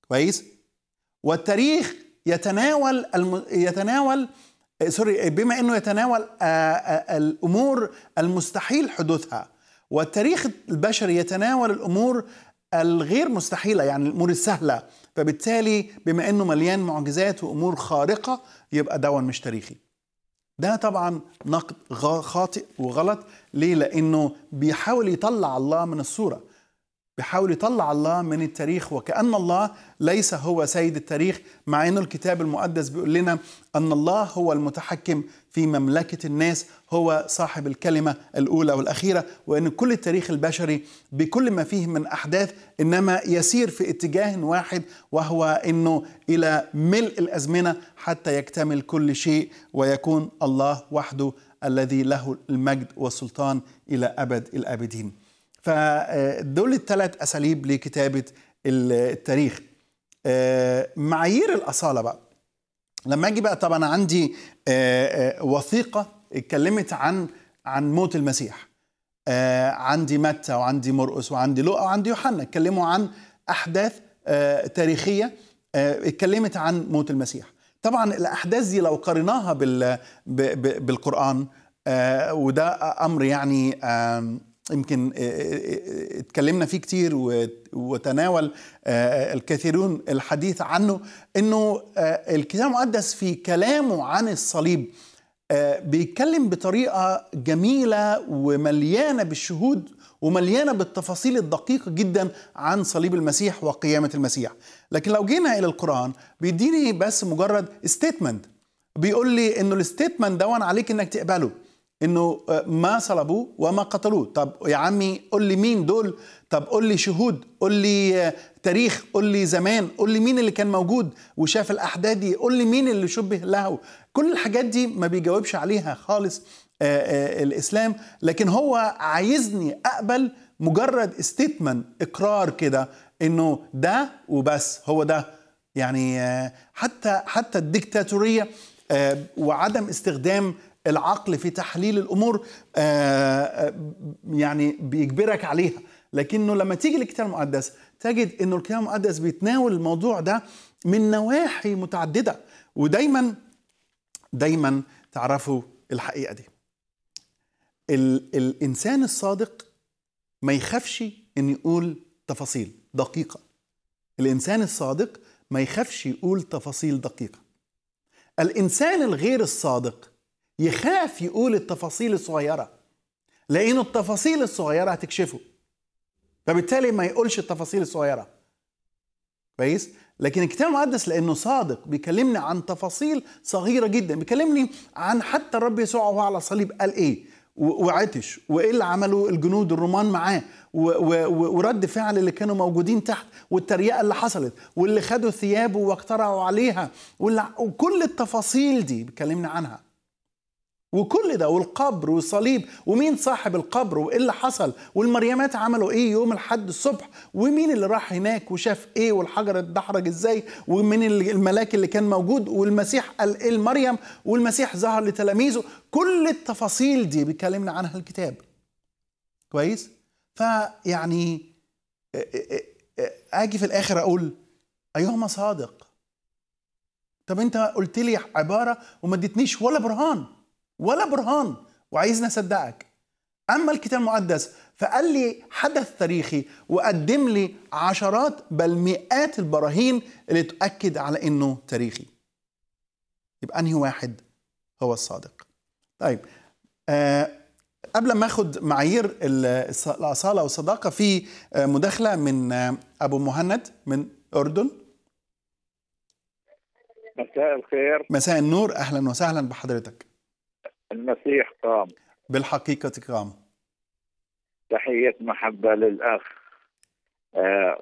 كويس والتاريخ يتناول الم... يتناول سوري بما انه يتناول الامور المستحيل حدوثها والتاريخ البشري يتناول الامور الغير مستحيله يعني الامور السهله فبالتالي بما انه مليان معجزات وامور خارقه يبقى دون مش تاريخي ده طبعا نقد خاطئ وغلط ليه لانه بيحاول يطلع الله من الصوره بيحاول يطلع الله من التاريخ وكأن الله ليس هو سيد التاريخ مع أنه الكتاب المقدس بيقول لنا أن الله هو المتحكم في مملكة الناس هو صاحب الكلمة الأولى والأخيرة وأن كل التاريخ البشري بكل ما فيه من أحداث إنما يسير في اتجاه واحد وهو أنه إلى ملء الأزمنة حتى يكتمل كل شيء ويكون الله وحده الذي له المجد والسلطان إلى أبد الآبدين فدول الثلاث اساليب لكتابه التاريخ آه، معايير الاصاله بقى لما اجي بقى طبعا عندي آه، آه، وثيقه اتكلمت عن عن موت المسيح عندي متى وعندي مرقس وعندي لوقا وعندي يوحنا اتكلموا عن احداث تاريخيه اتكلمت عن موت المسيح طبعا الاحداث دي لو قارناها بالقران وده امر يعني يمكن آه، آه، آه، اتكلمنا فيه كتير وتناول الكثيرون الحديث عنه انه الكتاب المقدس في كلامه عن الصليب بيتكلم بطريقه جميله ومليانه بالشهود ومليانه بالتفاصيل الدقيقه جدا عن صليب المسيح وقيامه المسيح لكن لو جينا الى القران بيديني بس مجرد ستيتمنت بيقول لي انه الستيتمنت دون عليك انك تقبله انه آه، ما صلبوه وما قتلوه طب يا عمي قول لي مين دول طب قول لي شهود قول لي آه، تاريخ قول لي زمان قول لي مين اللي كان موجود وشاف الاحداث دي قول لي مين اللي شبه له كل الحاجات دي ما بيجاوبش عليها خالص آه، الاسلام لكن هو عايزني اقبل مجرد ستيتمنت اقرار كده انه ده وبس هو ده يعني حتى حتى الديكتاتوريه وعدم استخدام العقل في تحليل الامور آه، آه، يعني بيجبرك عليها لكنه لما تيجي للكتاب المقدس تجد انه الكتاب المقدس بيتناول الموضوع ده من نواحي متعدده ودايما دايما تعرفوا الحقيقه دي ال الانسان الصادق ما يخافش ان يقول تفاصيل دقيقه الانسان الصادق ما يخافش يقول تفاصيل دقيقه الانسان الغير الصادق يخاف يقول التفاصيل الصغيره لان التفاصيل الصغيره هتكشفه فبالتالي ما يقولش التفاصيل الصغيره كويس لكن الكتاب المقدس لانه صادق بيكلمني عن تفاصيل صغيره جدا بيكلمني عن حتى الرب يسوع وهو على الصليب قال ايه وعطش وايه اللي عمله الجنود الرومان معاه ورد فعل اللي كانوا موجودين تحت والتريقه اللي حصلت واللي خدوا ثيابه واقترعوا عليها وكل التفاصيل دي بيكلمنا عنها وكل ده والقبر والصليب ومين صاحب القبر وايه اللي حصل والمريمات عملوا ايه يوم الحد الصبح ومين اللي راح هناك وشاف ايه والحجر اتدحرج ازاي ومين الملاك اللي كان موجود والمسيح قال ايه لمريم والمسيح ظهر لتلاميذه كل التفاصيل دي بيكلمنا عنها الكتاب كويس فيعني آه، آه، آه، اجي في الاخر اقول ايهما صادق طب انت قلت لي عباره وما اديتنيش ولا برهان ولا برهان وعايزني اصدقك اما الكتاب المقدس فقال لي حدث تاريخي وقدم لي عشرات بل مئات البراهين اللي تؤكد على انه تاريخي يبقى انهي واحد هو الصادق طيب آه قبل ما اخد معايير الاصاله والصداقه في آه، مداخله من آه، ابو مهند من الاردن مساء الخير مساء النور اهلا وسهلا بحضرتك المسيح قام بالحقيقة قام تحية محبة للأخ آه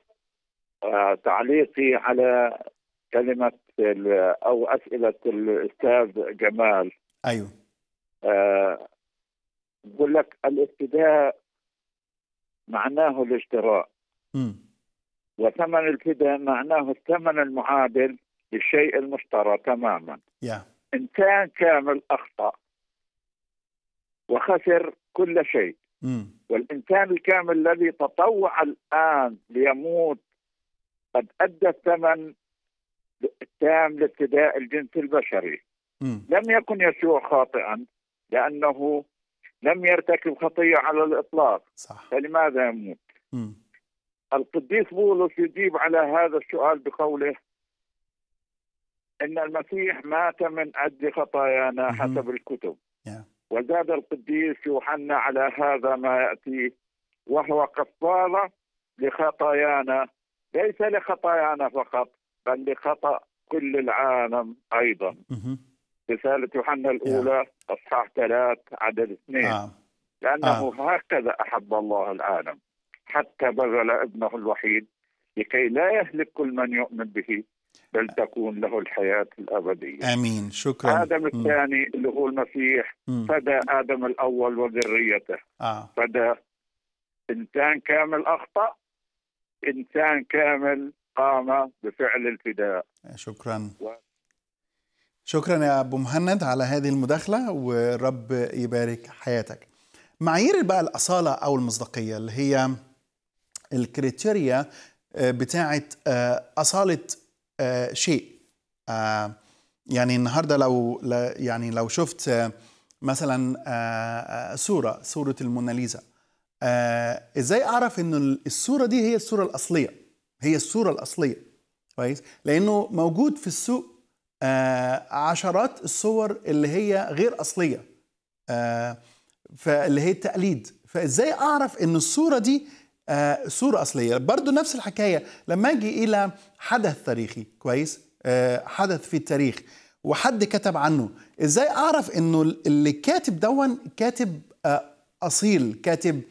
آه تعليقي على كلمة أو أسئلة الأستاذ جمال أيوه آه بقول لك الابتداء معناه الاشتراء م. وثمن الفداء معناه الثمن المعادل للشيء المشترى تماما yeah. كان كامل أخطأ وخسر كل شيء م. والإنسان الكامل الذي تطوع الآن ليموت قد أدى الثمن التام لابتداء الجنس البشري م. لم يكن يسوع خاطئا لأنه لم يرتكب خطية على الإطلاق صح. فلماذا يموت م. القديس بولس يجيب على هذا السؤال بقوله ان المسيح مات من اجل خطايانا حسب الكتب وزاد القديس يوحنا على هذا ما ياتي وهو كفارة لخطايانا ليس لخطايانا فقط بل لخطأ كل العالم أيضا رسالة يوحنا الأولى أصحاح ثلاث عدد اثنين آه. لأنه آه. هكذا أحب الله العالم حتى بذل ابنه الوحيد لكي لا يهلك كل من يؤمن به بل تكون له الحياة الأبدية آمين شكرا آدم الثاني اللي هو المسيح م. فدى آدم الأول وذريته آه. فدى إنسان كامل أخطأ إنسان كامل قام بفعل الفداء شكرا و... شكرا يا أبو مهند على هذه المداخلة ورب يبارك حياتك معايير بقى الأصالة أو المصداقية اللي هي الكريتيريا آه، بتاعة آه، أصالة آه، شيء آه، يعني النهارده لو يعني لو شفت آه، مثلا صوره صوره الموناليزا ازاي اعرف ان الصوره دي هي الصوره الاصليه هي الصوره الاصليه كويس لانه موجود في السوق عشرات الصور اللي هي غير اصليه فاللي هي التقليد فازاي اعرف ان الصوره دي آه، صورة أصلية برضو نفس الحكاية لما أجي إلى حدث تاريخي كويس آه، حدث في التاريخ وحد كتب عنه إزاي أعرف أنه اللي كاتب دون كاتب آه، أصيل كاتب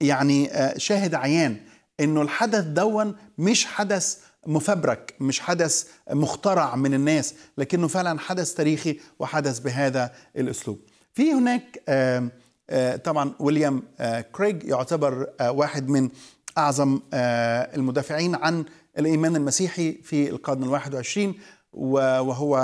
يعني شاهد عيان أنه الحدث دون مش حدث مفبرك مش حدث مخترع من الناس لكنه فعلا حدث تاريخي وحدث بهذا الأسلوب في هناك آه آه، طبعا ويليام آه، كريج يعتبر آه، واحد من أعظم المدافعين عن الإيمان المسيحي في القرن الواحد وعشرين وهو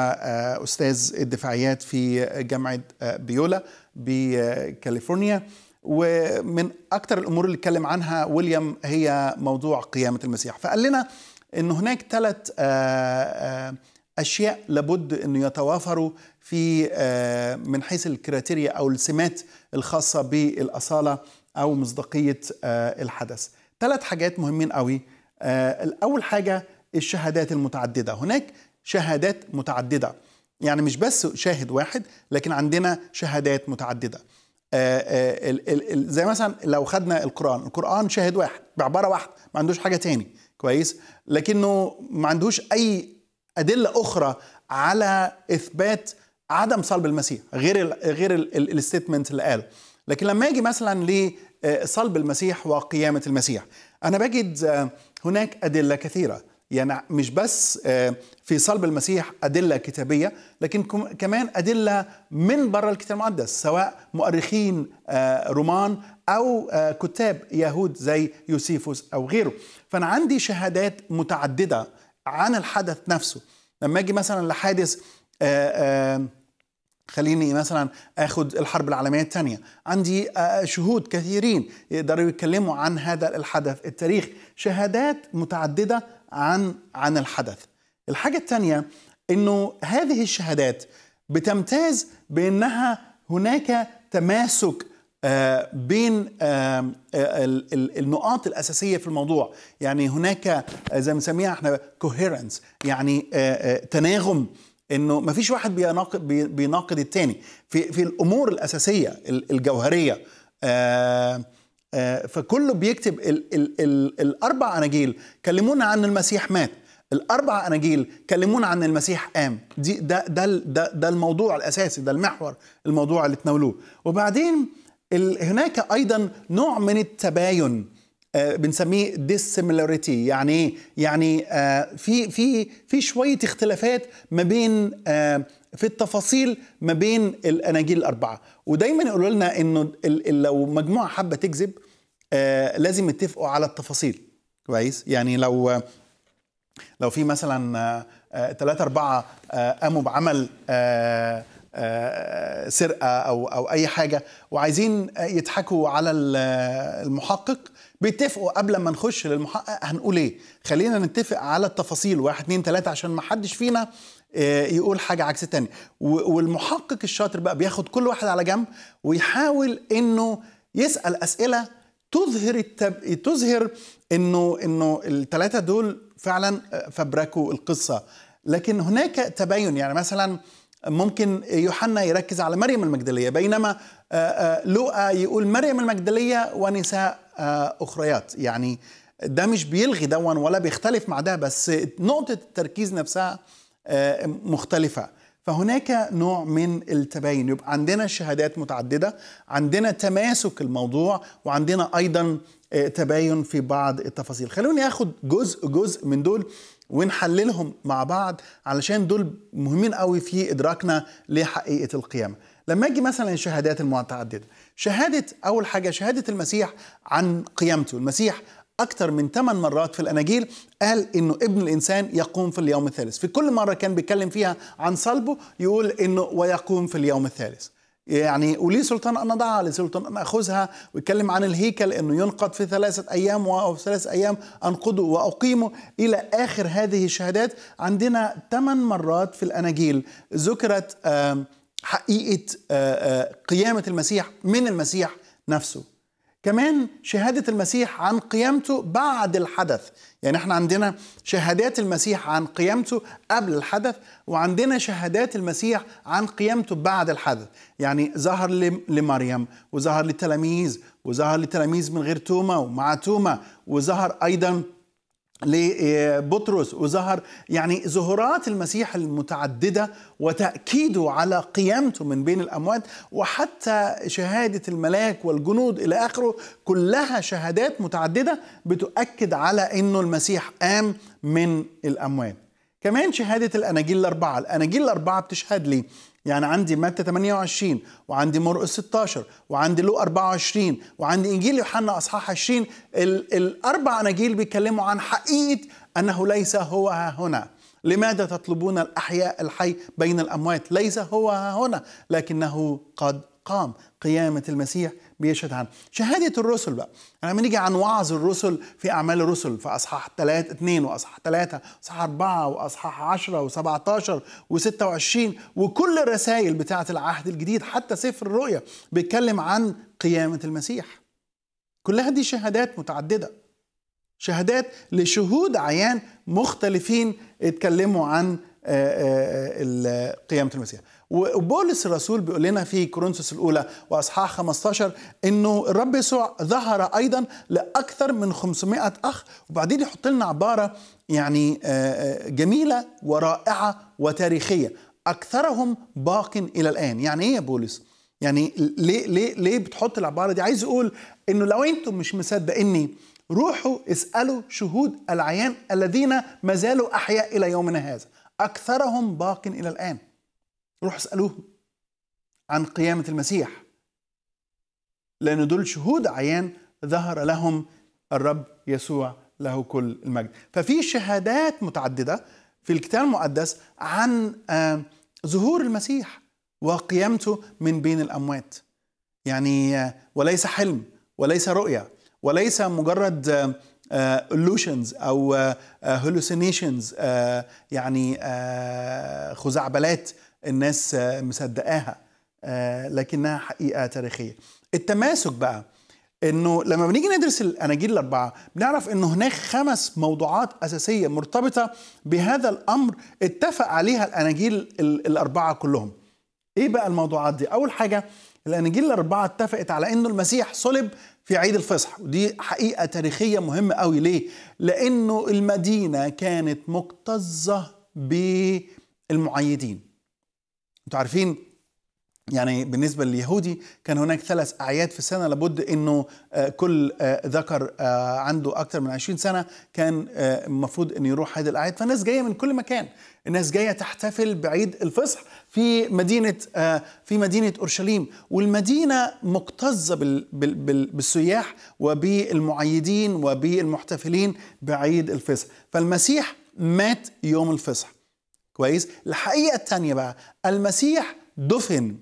أستاذ الدفاعيات في جامعة بيولا بكاليفورنيا ومن أكثر الأمور اللي اتكلم عنها ويليام هي موضوع قيامة المسيح فقال لنا أن هناك ثلاث أشياء لابد أنه يتوافروا في آه، من حيث الكريتيريا او السمات الخاصه بالاصاله او مصداقيه آه، الحدث ثلاث حاجات مهمين قوي آه، اول حاجه الشهادات المتعدده هناك شهادات متعدده يعني مش بس شاهد واحد لكن عندنا شهادات متعدده زي مثلا لو خدنا القران القران شاهد واحد بعباره واحده ما عندوش حاجه تاني كويس لكنه ما عندوش اي ادله اخرى على اثبات عدم صلب المسيح غير الـ غير الستيتمنت اللي قاله لكن لما اجي مثلا لصلب آه، المسيح وقيامه المسيح انا بجد آه، هناك ادله كثيره يعني مش بس آه، في صلب المسيح أدلة كتابية لكن كمان أدلة من بره الكتاب المقدس سواء مؤرخين رومان أو كتاب يهود زي يوسيفوس أو غيره فأنا عندي شهادات متعددة عن الحدث نفسه لما أجي مثلا لحادث آآ آآ خليني مثلا اخذ الحرب العالميه الثانيه عندي آه، شهود كثيرين يقدروا يتكلموا عن هذا الحدث التاريخ شهادات متعدده عن عن الحدث الحاجه الثانيه انه هذه الشهادات بتمتاز بانها هناك تماسك آه، بين آه، النقاط الأساسية في الموضوع يعني هناك زي ما نسميها احنا coherence يعني تناغم انه ما فيش واحد بيناقض, بيناقض التاني في في الامور الاساسيه الجوهريه آآ آه، آآ آه، فكله بيكتب الـ الـ الـ الاربع اناجيل كلمونا عن المسيح مات الاربع اناجيل كلمونا عن المسيح قام دي ده ده ده, ده الموضوع الاساسي ده المحور الموضوع اللي تناولوه وبعدين هناك ايضا نوع من التباين آه، بنسميه ديسيميلاريتي يعني ايه يعني آه، في في في شويه اختلافات ما بين آه، في التفاصيل ما بين الاناجيل الاربعه ودايما يقولوا لنا انه لو مجموعه حابه تكذب لازم يتفقوا على التفاصيل كويس يعني لو لو في مثلا ثلاثة أربعة قاموا بعمل سرقة أو أو أي حاجة وعايزين يضحكوا على المحقق بيتفقوا قبل ما نخش للمحقق هنقول ايه خلينا نتفق على التفاصيل واحد اتنين تلاتة عشان ما حدش فينا آه، يقول حاجة عكس التاني والمحقق الشاطر بقى بياخد كل واحد على جنب ويحاول انه يسأل اسئلة تظهر التب... تظهر انه انه الثلاثه دول فعلا آه، فبركوا القصه لكن هناك تباين يعني مثلا ممكن يوحنا يركز على مريم المجدليه بينما آه، لوقا يقول مريم المجدليه ونساء آه، اخريات يعني ده مش بيلغي دون ولا بيختلف مع ده بس نقطه التركيز نفسها آه، مختلفه فهناك نوع من التباين يبقى عندنا شهادات متعدده عندنا تماسك الموضوع وعندنا ايضا آه، تباين في بعض التفاصيل خلوني اخد جزء جزء من دول ونحللهم مع بعض علشان دول مهمين قوي في ادراكنا لحقيقه القيامه لما اجي مثلا الشهادات المتعدده شهاده اول حاجه شهاده المسيح عن قيامته المسيح أكثر من ثمان مرات في الأناجيل قال إنه ابن الإنسان يقوم في اليوم الثالث في كل مرة كان بيتكلم فيها عن صلبه يقول إنه ويقوم في اليوم الثالث يعني ولي سلطان أن أضعها لسلطان أن أخذها ويتكلم عن الهيكل أنه ينقض في ثلاثة أيام وفي ثلاثة أيام أنقضه وأقيمه إلى آخر هذه الشهادات عندنا ثمان مرات في الأناجيل ذكرت آه حقيقه آه، آه، قيامه المسيح من المسيح نفسه كمان شهاده المسيح عن قيامته بعد الحدث يعني احنا عندنا شهادات المسيح عن قيامته قبل الحدث وعندنا شهادات المسيح عن قيامته بعد الحدث يعني ظهر لمريم وظهر للتلاميذ وظهر للتلاميذ من غير توما ومع توما وظهر ايضا لبطرس وظهر يعني ظهورات المسيح المتعدده وتاكيده على قيامته من بين الاموات وحتى شهاده الملاك والجنود الى اخره كلها شهادات متعدده بتؤكد على انه المسيح قام من الاموات. كمان شهاده الاناجيل الاربعه، الاناجيل الاربعه بتشهد ليه؟ يعني عندي متى 28 وعندي مرقس 16 وعندي لوق 24 وعندي انجيل يوحنا اصحاح 20 الاربع اناجيل بيتكلموا عن حقيقه انه ليس هو ها هنا لماذا تطلبون الاحياء الحي بين الاموات ليس هو ها هنا لكنه قد قام قيامه المسيح بيشهد عنه شهادة الرسل بقى انا يعني لما نيجي عن وعظ الرسل في أعمال الرسل في أصحاح 3 2 وأصحاح 3 أصحاح 4 وأصحاح 10 و17 و26 وكل الرسائل بتاعة العهد الجديد حتى سفر الرؤيا بيتكلم عن قيامة المسيح كلها دي شهادات متعددة شهادات لشهود عيان مختلفين اتكلموا عن آه، آه، قيامة المسيح وبولس الرسول بيقول لنا في كورنثوس الأولى وأصحاح 15 إنه الرب يسوع ظهر أيضا لأكثر من 500 أخ وبعدين يحط لنا عبارة يعني آه، جميلة ورائعة وتاريخية أكثرهم باق إلى الآن يعني إيه يا بولس؟ يعني ليه ليه ليه بتحط العبارة دي؟ عايز أقول إنه لو أنتم مش مصدقيني روحوا اسألوا شهود العيان الذين ما زالوا أحياء إلى يومنا هذا أكثرهم باق إلى الآن روح اسألوهم عن قيامة المسيح لأن دول شهود عيان ظهر لهم الرب يسوع له كل المجد ففي شهادات متعددة في الكتاب المقدس عن ظهور المسيح وقيامته من بين الأموات يعني آه، وليس حلم وليس رؤية وليس مجرد اللوشنز آه، او هلوسينيشنز آه، آه، يعني خزعبلات الناس مصدقاها لكنها حقيقه تاريخيه التماسك بقى انه لما بنيجي ندرس الاناجيل الاربعه بنعرف انه هناك خمس موضوعات اساسيه مرتبطه بهذا الامر اتفق عليها الاناجيل الاربعه كلهم ايه بقى الموضوعات دي اول حاجه الانجيل الاربعه اتفقت على انه المسيح صلب في عيد الفصح ودي حقيقه تاريخيه مهمه قوي ليه لانه المدينه كانت مكتظه بالمعيدين انتوا عارفين يعني بالنسبة لليهودي كان هناك ثلاث أعياد في السنة لابد أنه آه، كل آه، ذكر آه، عنده أكثر من 20 سنة كان المفروض أنه يروح هذه الأعياد فالناس جاية من كل مكان الناس جاية تحتفل بعيد الفصح في مدينة في مدينة أورشليم والمدينة مكتظة بالسياح وبالمعيدين وبالمحتفلين بعيد الفصح فالمسيح مات يوم الفصح كويس الحقيقة الثانية بقى المسيح دفن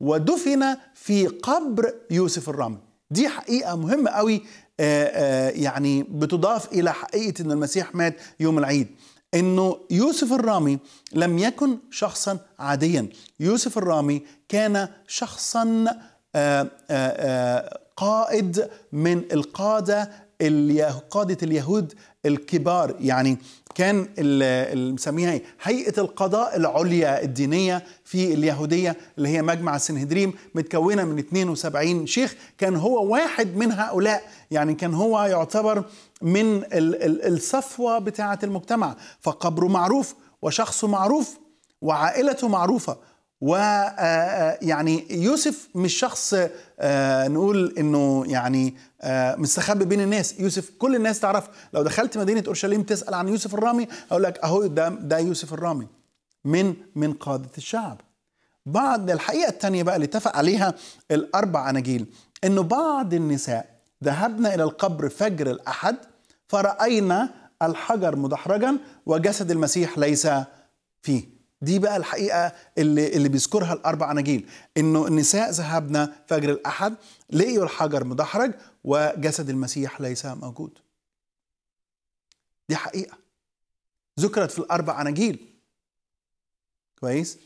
ودفن في قبر يوسف الرمل دي حقيقة مهمة قوي آه، آه، يعني بتضاف إلى حقيقة أن المسيح مات يوم العيد أنه يوسف الرامي لم يكن شخصا عاديا يوسف الرامي كان شخصا آه، قائد من القادة قادة اليهود الكبار يعني كان مسميها ايه؟ هيئه القضاء العليا الدينيه في اليهوديه اللي هي مجمع السنهدريم متكونه من 72 شيخ كان هو واحد من هؤلاء يعني كان هو يعتبر من الصفوه بتاعه المجتمع فقبره معروف وشخصه معروف وعائلته معروفه ويعني آه، آه، يوسف مش شخص آه، نقول انه يعني آه، مستخبي بين الناس يوسف كل الناس تعرفه لو دخلت مدينه اورشليم تسال عن يوسف الرامي اقول لك اهو ده ده يوسف الرامي من من قاده الشعب بعض الحقيقه الثانيه بقى اللي اتفق عليها الاربع اناجيل انه بعض النساء ذهبنا الى القبر فجر الاحد فراينا الحجر مدحرجا وجسد المسيح ليس فيه دي بقى الحقيقه اللي اللي بيذكرها الاربع اناجيل انه النساء ذهبنا فجر الاحد لقيوا الحجر مدحرج وجسد المسيح ليس موجود دي حقيقة ذكرت في الأربع أناجيل كويس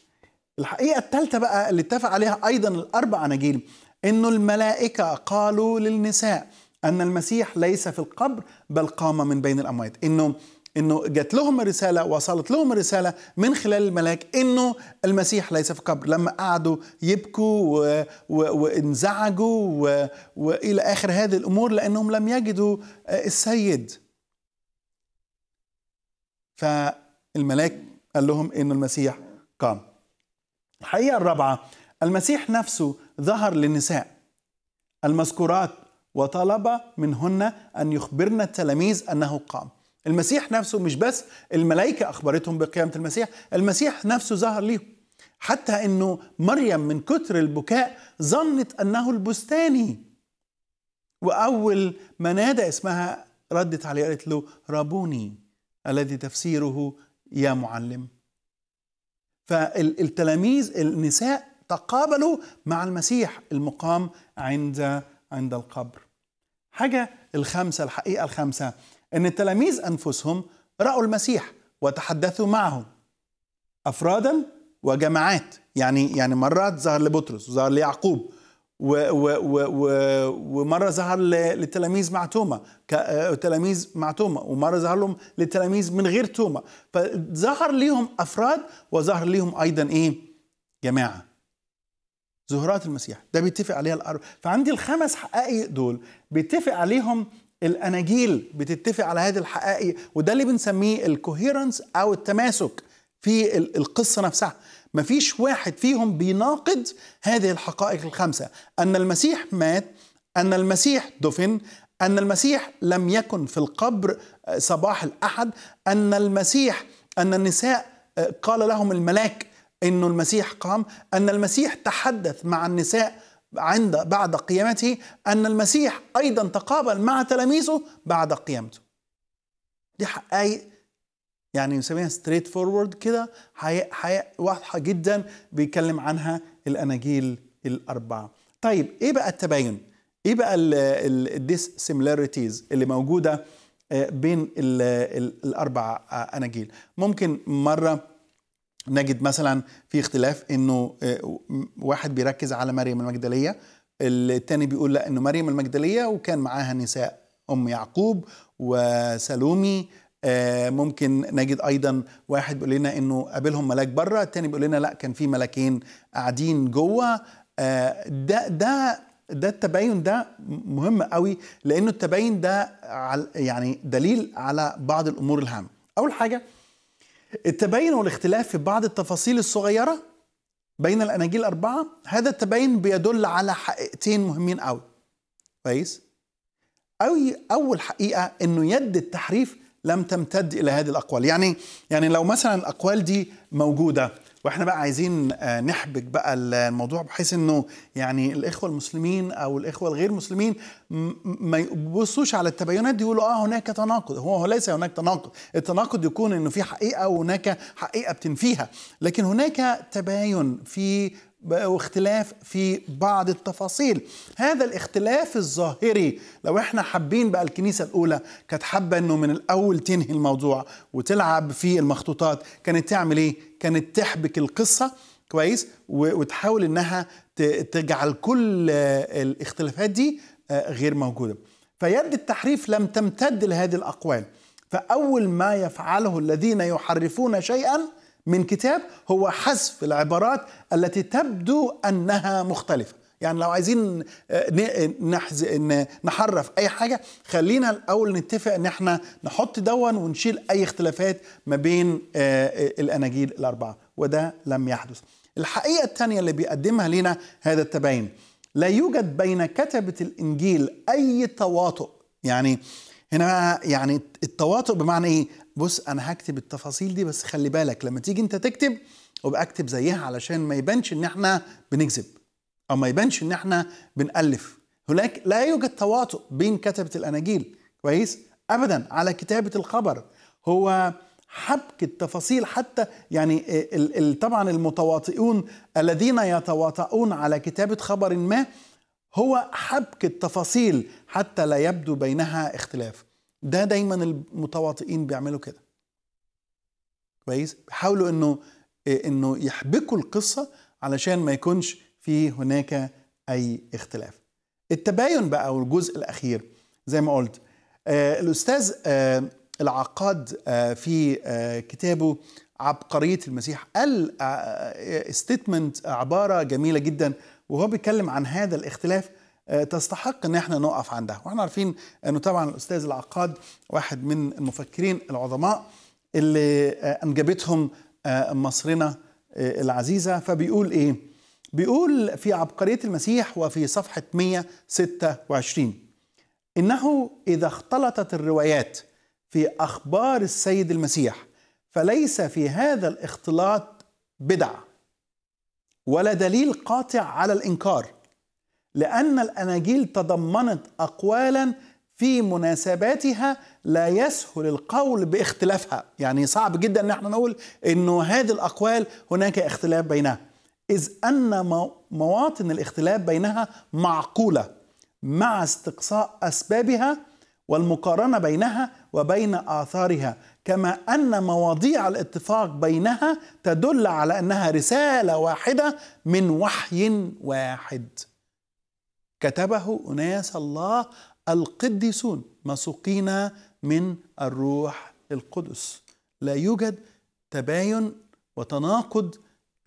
الحقيقة الثالثة بقى اللي اتفق عليها أيضا الأربع أناجيل إنه الملائكة قالوا للنساء أن المسيح ليس في القبر بل قام من بين الأموات إنه انه جت لهم رساله وصلت لهم رساله من خلال الملاك انه المسيح ليس في قبر لما قعدوا يبكوا و... و... وانزعجوا و... والى اخر هذه الامور لانهم لم يجدوا آه، السيد فالملاك قال لهم ان المسيح قام الحقيقه الرابعه المسيح نفسه ظهر للنساء المذكورات وطلب منهن ان يخبرن التلاميذ انه قام المسيح نفسه مش بس الملائكة أخبرتهم بقيامة المسيح المسيح نفسه ظهر ليهم حتى أنه مريم من كتر البكاء ظنت أنه البستاني وأول ما نادى اسمها ردت عليه قالت له رابوني الذي تفسيره يا معلم فالتلاميذ النساء تقابلوا مع المسيح المقام عند عند القبر حاجة الخمسة الحقيقة الخمسة أن التلاميذ أنفسهم رأوا المسيح وتحدثوا معه أفرادا وجماعات يعني يعني مرات ظهر لبطرس وظهر ليعقوب و و و و ومره ظهر للتلاميذ مع توما آه، تلاميذ مع توما ومره ظهر لهم للتلاميذ من غير توما فظهر ليهم افراد وظهر ليهم ايضا ايه جماعه زهرات المسيح ده بيتفق عليها الاربع فعندي الخمس حقائق دول بيتفق عليهم الاناجيل بتتفق على هذه الحقائق وده اللي بنسميه الكوهيرنس او التماسك في القصه نفسها مفيش واحد فيهم بيناقض هذه الحقائق الخمسه ان المسيح مات ان المسيح دفن ان المسيح لم يكن في القبر آه، صباح الاحد ان المسيح ان النساء آه، قال لهم الملاك انه المسيح قام ان المسيح تحدث مع النساء عند بعد قيامته أن المسيح أيضا تقابل مع تلاميذه بعد قيامته دي حقائق يعني نسميها ستريت فورورد كده حقائق واضحة جدا بيتكلم عنها الأناجيل الأربعة طيب إيه بقى التباين؟ إيه بقى الديس سيميلاريتيز اللي موجودة آه، بين الأربع آه، أناجيل ممكن مرة نجد مثلا في اختلاف انه آه، واحد بيركز على مريم المجدليه الثاني بيقول لا انه مريم المجدليه وكان معاها نساء ام يعقوب وسالومي آه، ممكن نجد ايضا واحد بيقول لنا انه قابلهم ملاك بره الثاني بيقول لنا لا كان في ملاكين قاعدين جوه آه، ده ده ده التباين ده مهم قوي لانه التباين ده يعني دليل على بعض الامور الهامه اول حاجه التباين والاختلاف في بعض التفاصيل الصغيرة بين الأناجيل الأربعة هذا التباين بيدل على حقيقتين مهمين أوي كويس أو أول حقيقة إنه يد التحريف لم تمتد إلى هذه الأقوال يعني يعني لو مثلا الأقوال دي موجودة واحنا بقى عايزين آه، نحبك بقى الموضوع بحيث انه يعني الاخوه المسلمين او الاخوه الغير مسلمين ما يبصوش على التباينات دي يقولوا اه هناك تناقض هو ليس هناك تناقض التناقض يكون انه في حقيقه وهناك حقيقه بتنفيها لكن هناك تباين في واختلاف في بعض التفاصيل هذا الاختلاف الظاهري لو احنا حابين بقى الكنيسة الأولى كانت حابة أنه من الأول تنهي الموضوع وتلعب في المخطوطات كانت تعمل إيه؟ كانت تحبك القصة كويس وتحاول أنها تجعل كل الاختلافات دي آه، غير موجودة فيد التحريف لم تمتد لهذه الأقوال فأول ما يفعله الذين يحرفون شيئا من كتاب هو حذف العبارات التي تبدو انها مختلفه يعني لو عايزين آه، نحز... نحرف اي حاجه خلينا الاول نتفق ان احنا نحط دون ونشيل اي اختلافات ما بين آه، الاناجيل الاربعه وده لم يحدث الحقيقه الثانيه اللي بيقدمها لنا هذا التباين لا يوجد بين كتبه الانجيل اي تواطؤ يعني هنا يعني التواطؤ بمعنى ايه بص انا هكتب التفاصيل دي بس خلي بالك لما تيجي انت تكتب ابقى اكتب زيها علشان ما يبانش ان احنا بنكذب او ما يبانش ان احنا بنالف هناك لا يوجد تواطؤ بين كتبه الاناجيل كويس ابدا على كتابه الخبر هو حبك التفاصيل حتى يعني آه، طبعا المتواطئون الذين يتواطؤون على كتابه خبر ما هو حبك التفاصيل حتى لا يبدو بينها اختلاف ده دايما المتواطئين بيعملوا كده كويس بيحاولوا انه انه يحبكوا القصه علشان ما يكونش في هناك اي اختلاف التباين بقى والجزء الاخير زي ما قلت آه الاستاذ آه العقاد آه في آه كتابه عبقريه المسيح قال آه ستيتمنت آه، عباره جميله جدا وهو بيتكلم عن هذا الاختلاف آه، تستحق ان احنا نقف عندها واحنا عارفين انه طبعا الاستاذ العقاد واحد من المفكرين العظماء اللي آه، انجبتهم آه، مصرنا العزيزه فبيقول ايه بيقول في عبقريه المسيح وفي صفحه 126 انه اذا اختلطت الروايات في اخبار السيد المسيح فليس في هذا الاختلاط بدع ولا دليل قاطع على الانكار لأن الأناجيل تضمنت أقوالا في مناسباتها لا يسهل القول باختلافها يعني صعب جدا ان احنا نقول انه هذه الاقوال هناك اختلاف بينها اذ ان مواطن الاختلاف بينها معقوله مع استقصاء اسبابها والمقارنه بينها وبين اثارها كما ان مواضيع الاتفاق بينها تدل على انها رساله واحده من وحي واحد كتبه أناس الله القديسون مسوقين من الروح القدس لا يوجد تباين وتناقض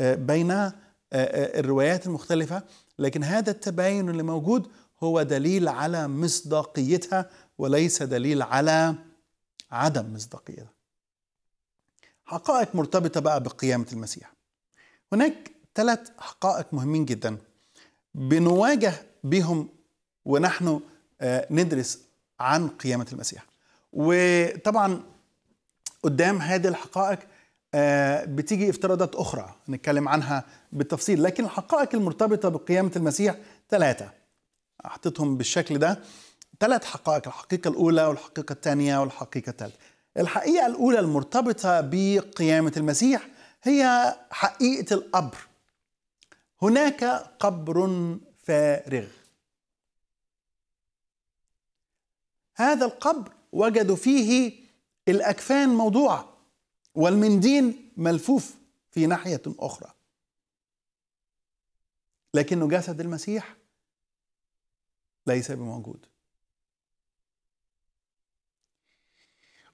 آه، بين آه، آه، الروايات المختلفة لكن هذا التباين اللي موجود هو دليل على مصداقيتها وليس دليل على عدم مصداقيتها حقائق مرتبطة بقى بقيامة المسيح هناك ثلاث حقائق مهمين جدا بنواجه بهم ونحن آه، ندرس عن قيامة المسيح وطبعا قدام هذه الحقائق آه، بتيجي افتراضات أخرى نتكلم عنها بالتفصيل لكن الحقائق المرتبطة بقيامة المسيح ثلاثة حطيتهم بالشكل ده ثلاث حقائق الحقيقة الأولى والحقيقة الثانية والحقيقة الثالثة الحقيقة الأولى المرتبطة بقيامة المسيح هي حقيقة الأبر هناك قبر فارغ هذا القبر وجدوا فيه الأكفان موضوعة والمنديل ملفوف في ناحية أخرى لكن جسد المسيح ليس بموجود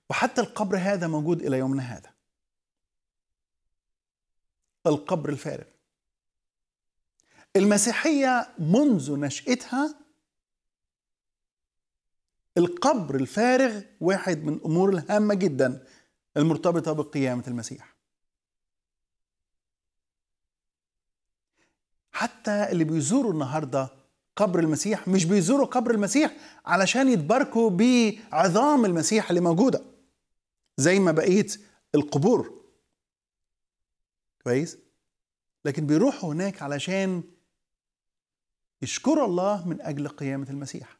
وحتى القبر هذا موجود إلى يومنا هذا القبر الفارغ المسيحيه منذ نشاتها القبر الفارغ واحد من الامور الهامه جدا المرتبطه بقيامه المسيح حتى اللي بيزوروا النهارده قبر المسيح مش بيزوروا قبر المسيح علشان يتباركوا بعظام المسيح اللي موجوده زي ما بقيه القبور كويس لكن بيروحوا هناك علشان يشكر الله من أجل قيامة المسيح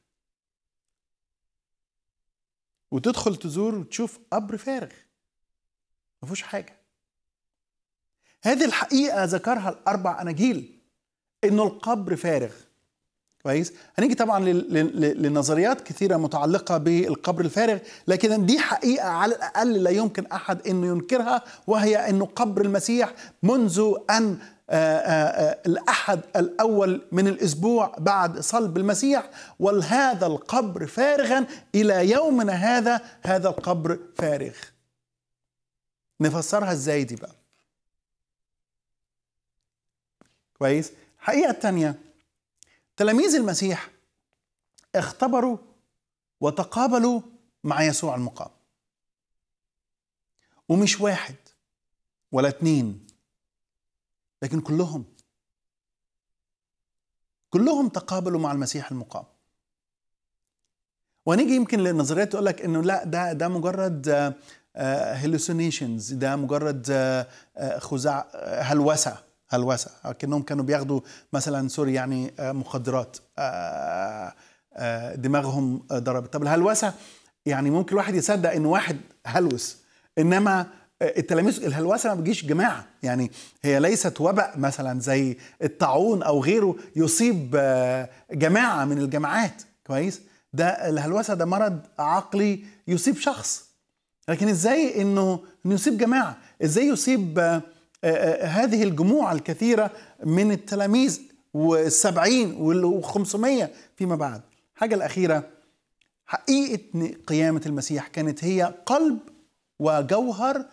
وتدخل تزور وتشوف قبر فارغ ما فيهوش حاجة هذه الحقيقة ذكرها الأربع أناجيل إنه القبر فارغ كويس هنيجي طبعا لنظريات كثيره متعلقه بالقبر الفارغ لكن دي حقيقه على الاقل لا يمكن احد انه ينكرها وهي انه قبر المسيح منذ ان آه، آه، آه، الأحد الأول من الأسبوع بعد صلب المسيح وهذا القبر فارغا إلى يومنا هذا هذا القبر فارغ نفسرها ازاي دي بقى كويس الحقيقة الثانية تلاميذ المسيح اختبروا وتقابلوا مع يسوع المقام ومش واحد ولا اتنين لكن كلهم كلهم تقابلوا مع المسيح المقام ونيجي يمكن للنظريات تقول لك انه لا ده ده مجرد هلوسينيشنز آه، آه، ده مجرد آه، خزع هلوسه هلوسه كانهم كانوا بياخدوا مثلا سوري يعني مخدرات دماغهم ضربت طب الهلوسه يعني ممكن الواحد يصدق ان واحد هلوس انما التلاميذ الهلوسه ما بتجيش جماعه يعني هي ليست وباء مثلا زي الطاعون او غيره يصيب آه، جماعه من الجماعات كويس ده الهلوسه ده مرض عقلي يصيب شخص لكن ازاي انه يصيب جماعه ازاي يصيب آه، آه، هذه الجموع الكثيره من التلاميذ والسبعين وال500 فيما بعد حاجة الأخيرة حقيقة قيامة المسيح كانت هي قلب وجوهر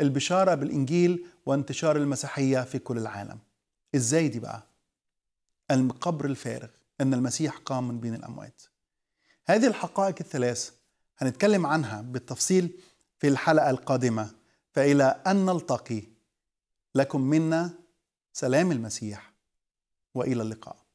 البشارة بالإنجيل وانتشار المسيحية في كل العالم إزاي دي بقى؟ القبر الفارغ أن المسيح قام من بين الأموات هذه الحقائق الثلاث هنتكلم عنها بالتفصيل في الحلقة القادمة فإلى أن نلتقي لكم منا سلام المسيح وإلى اللقاء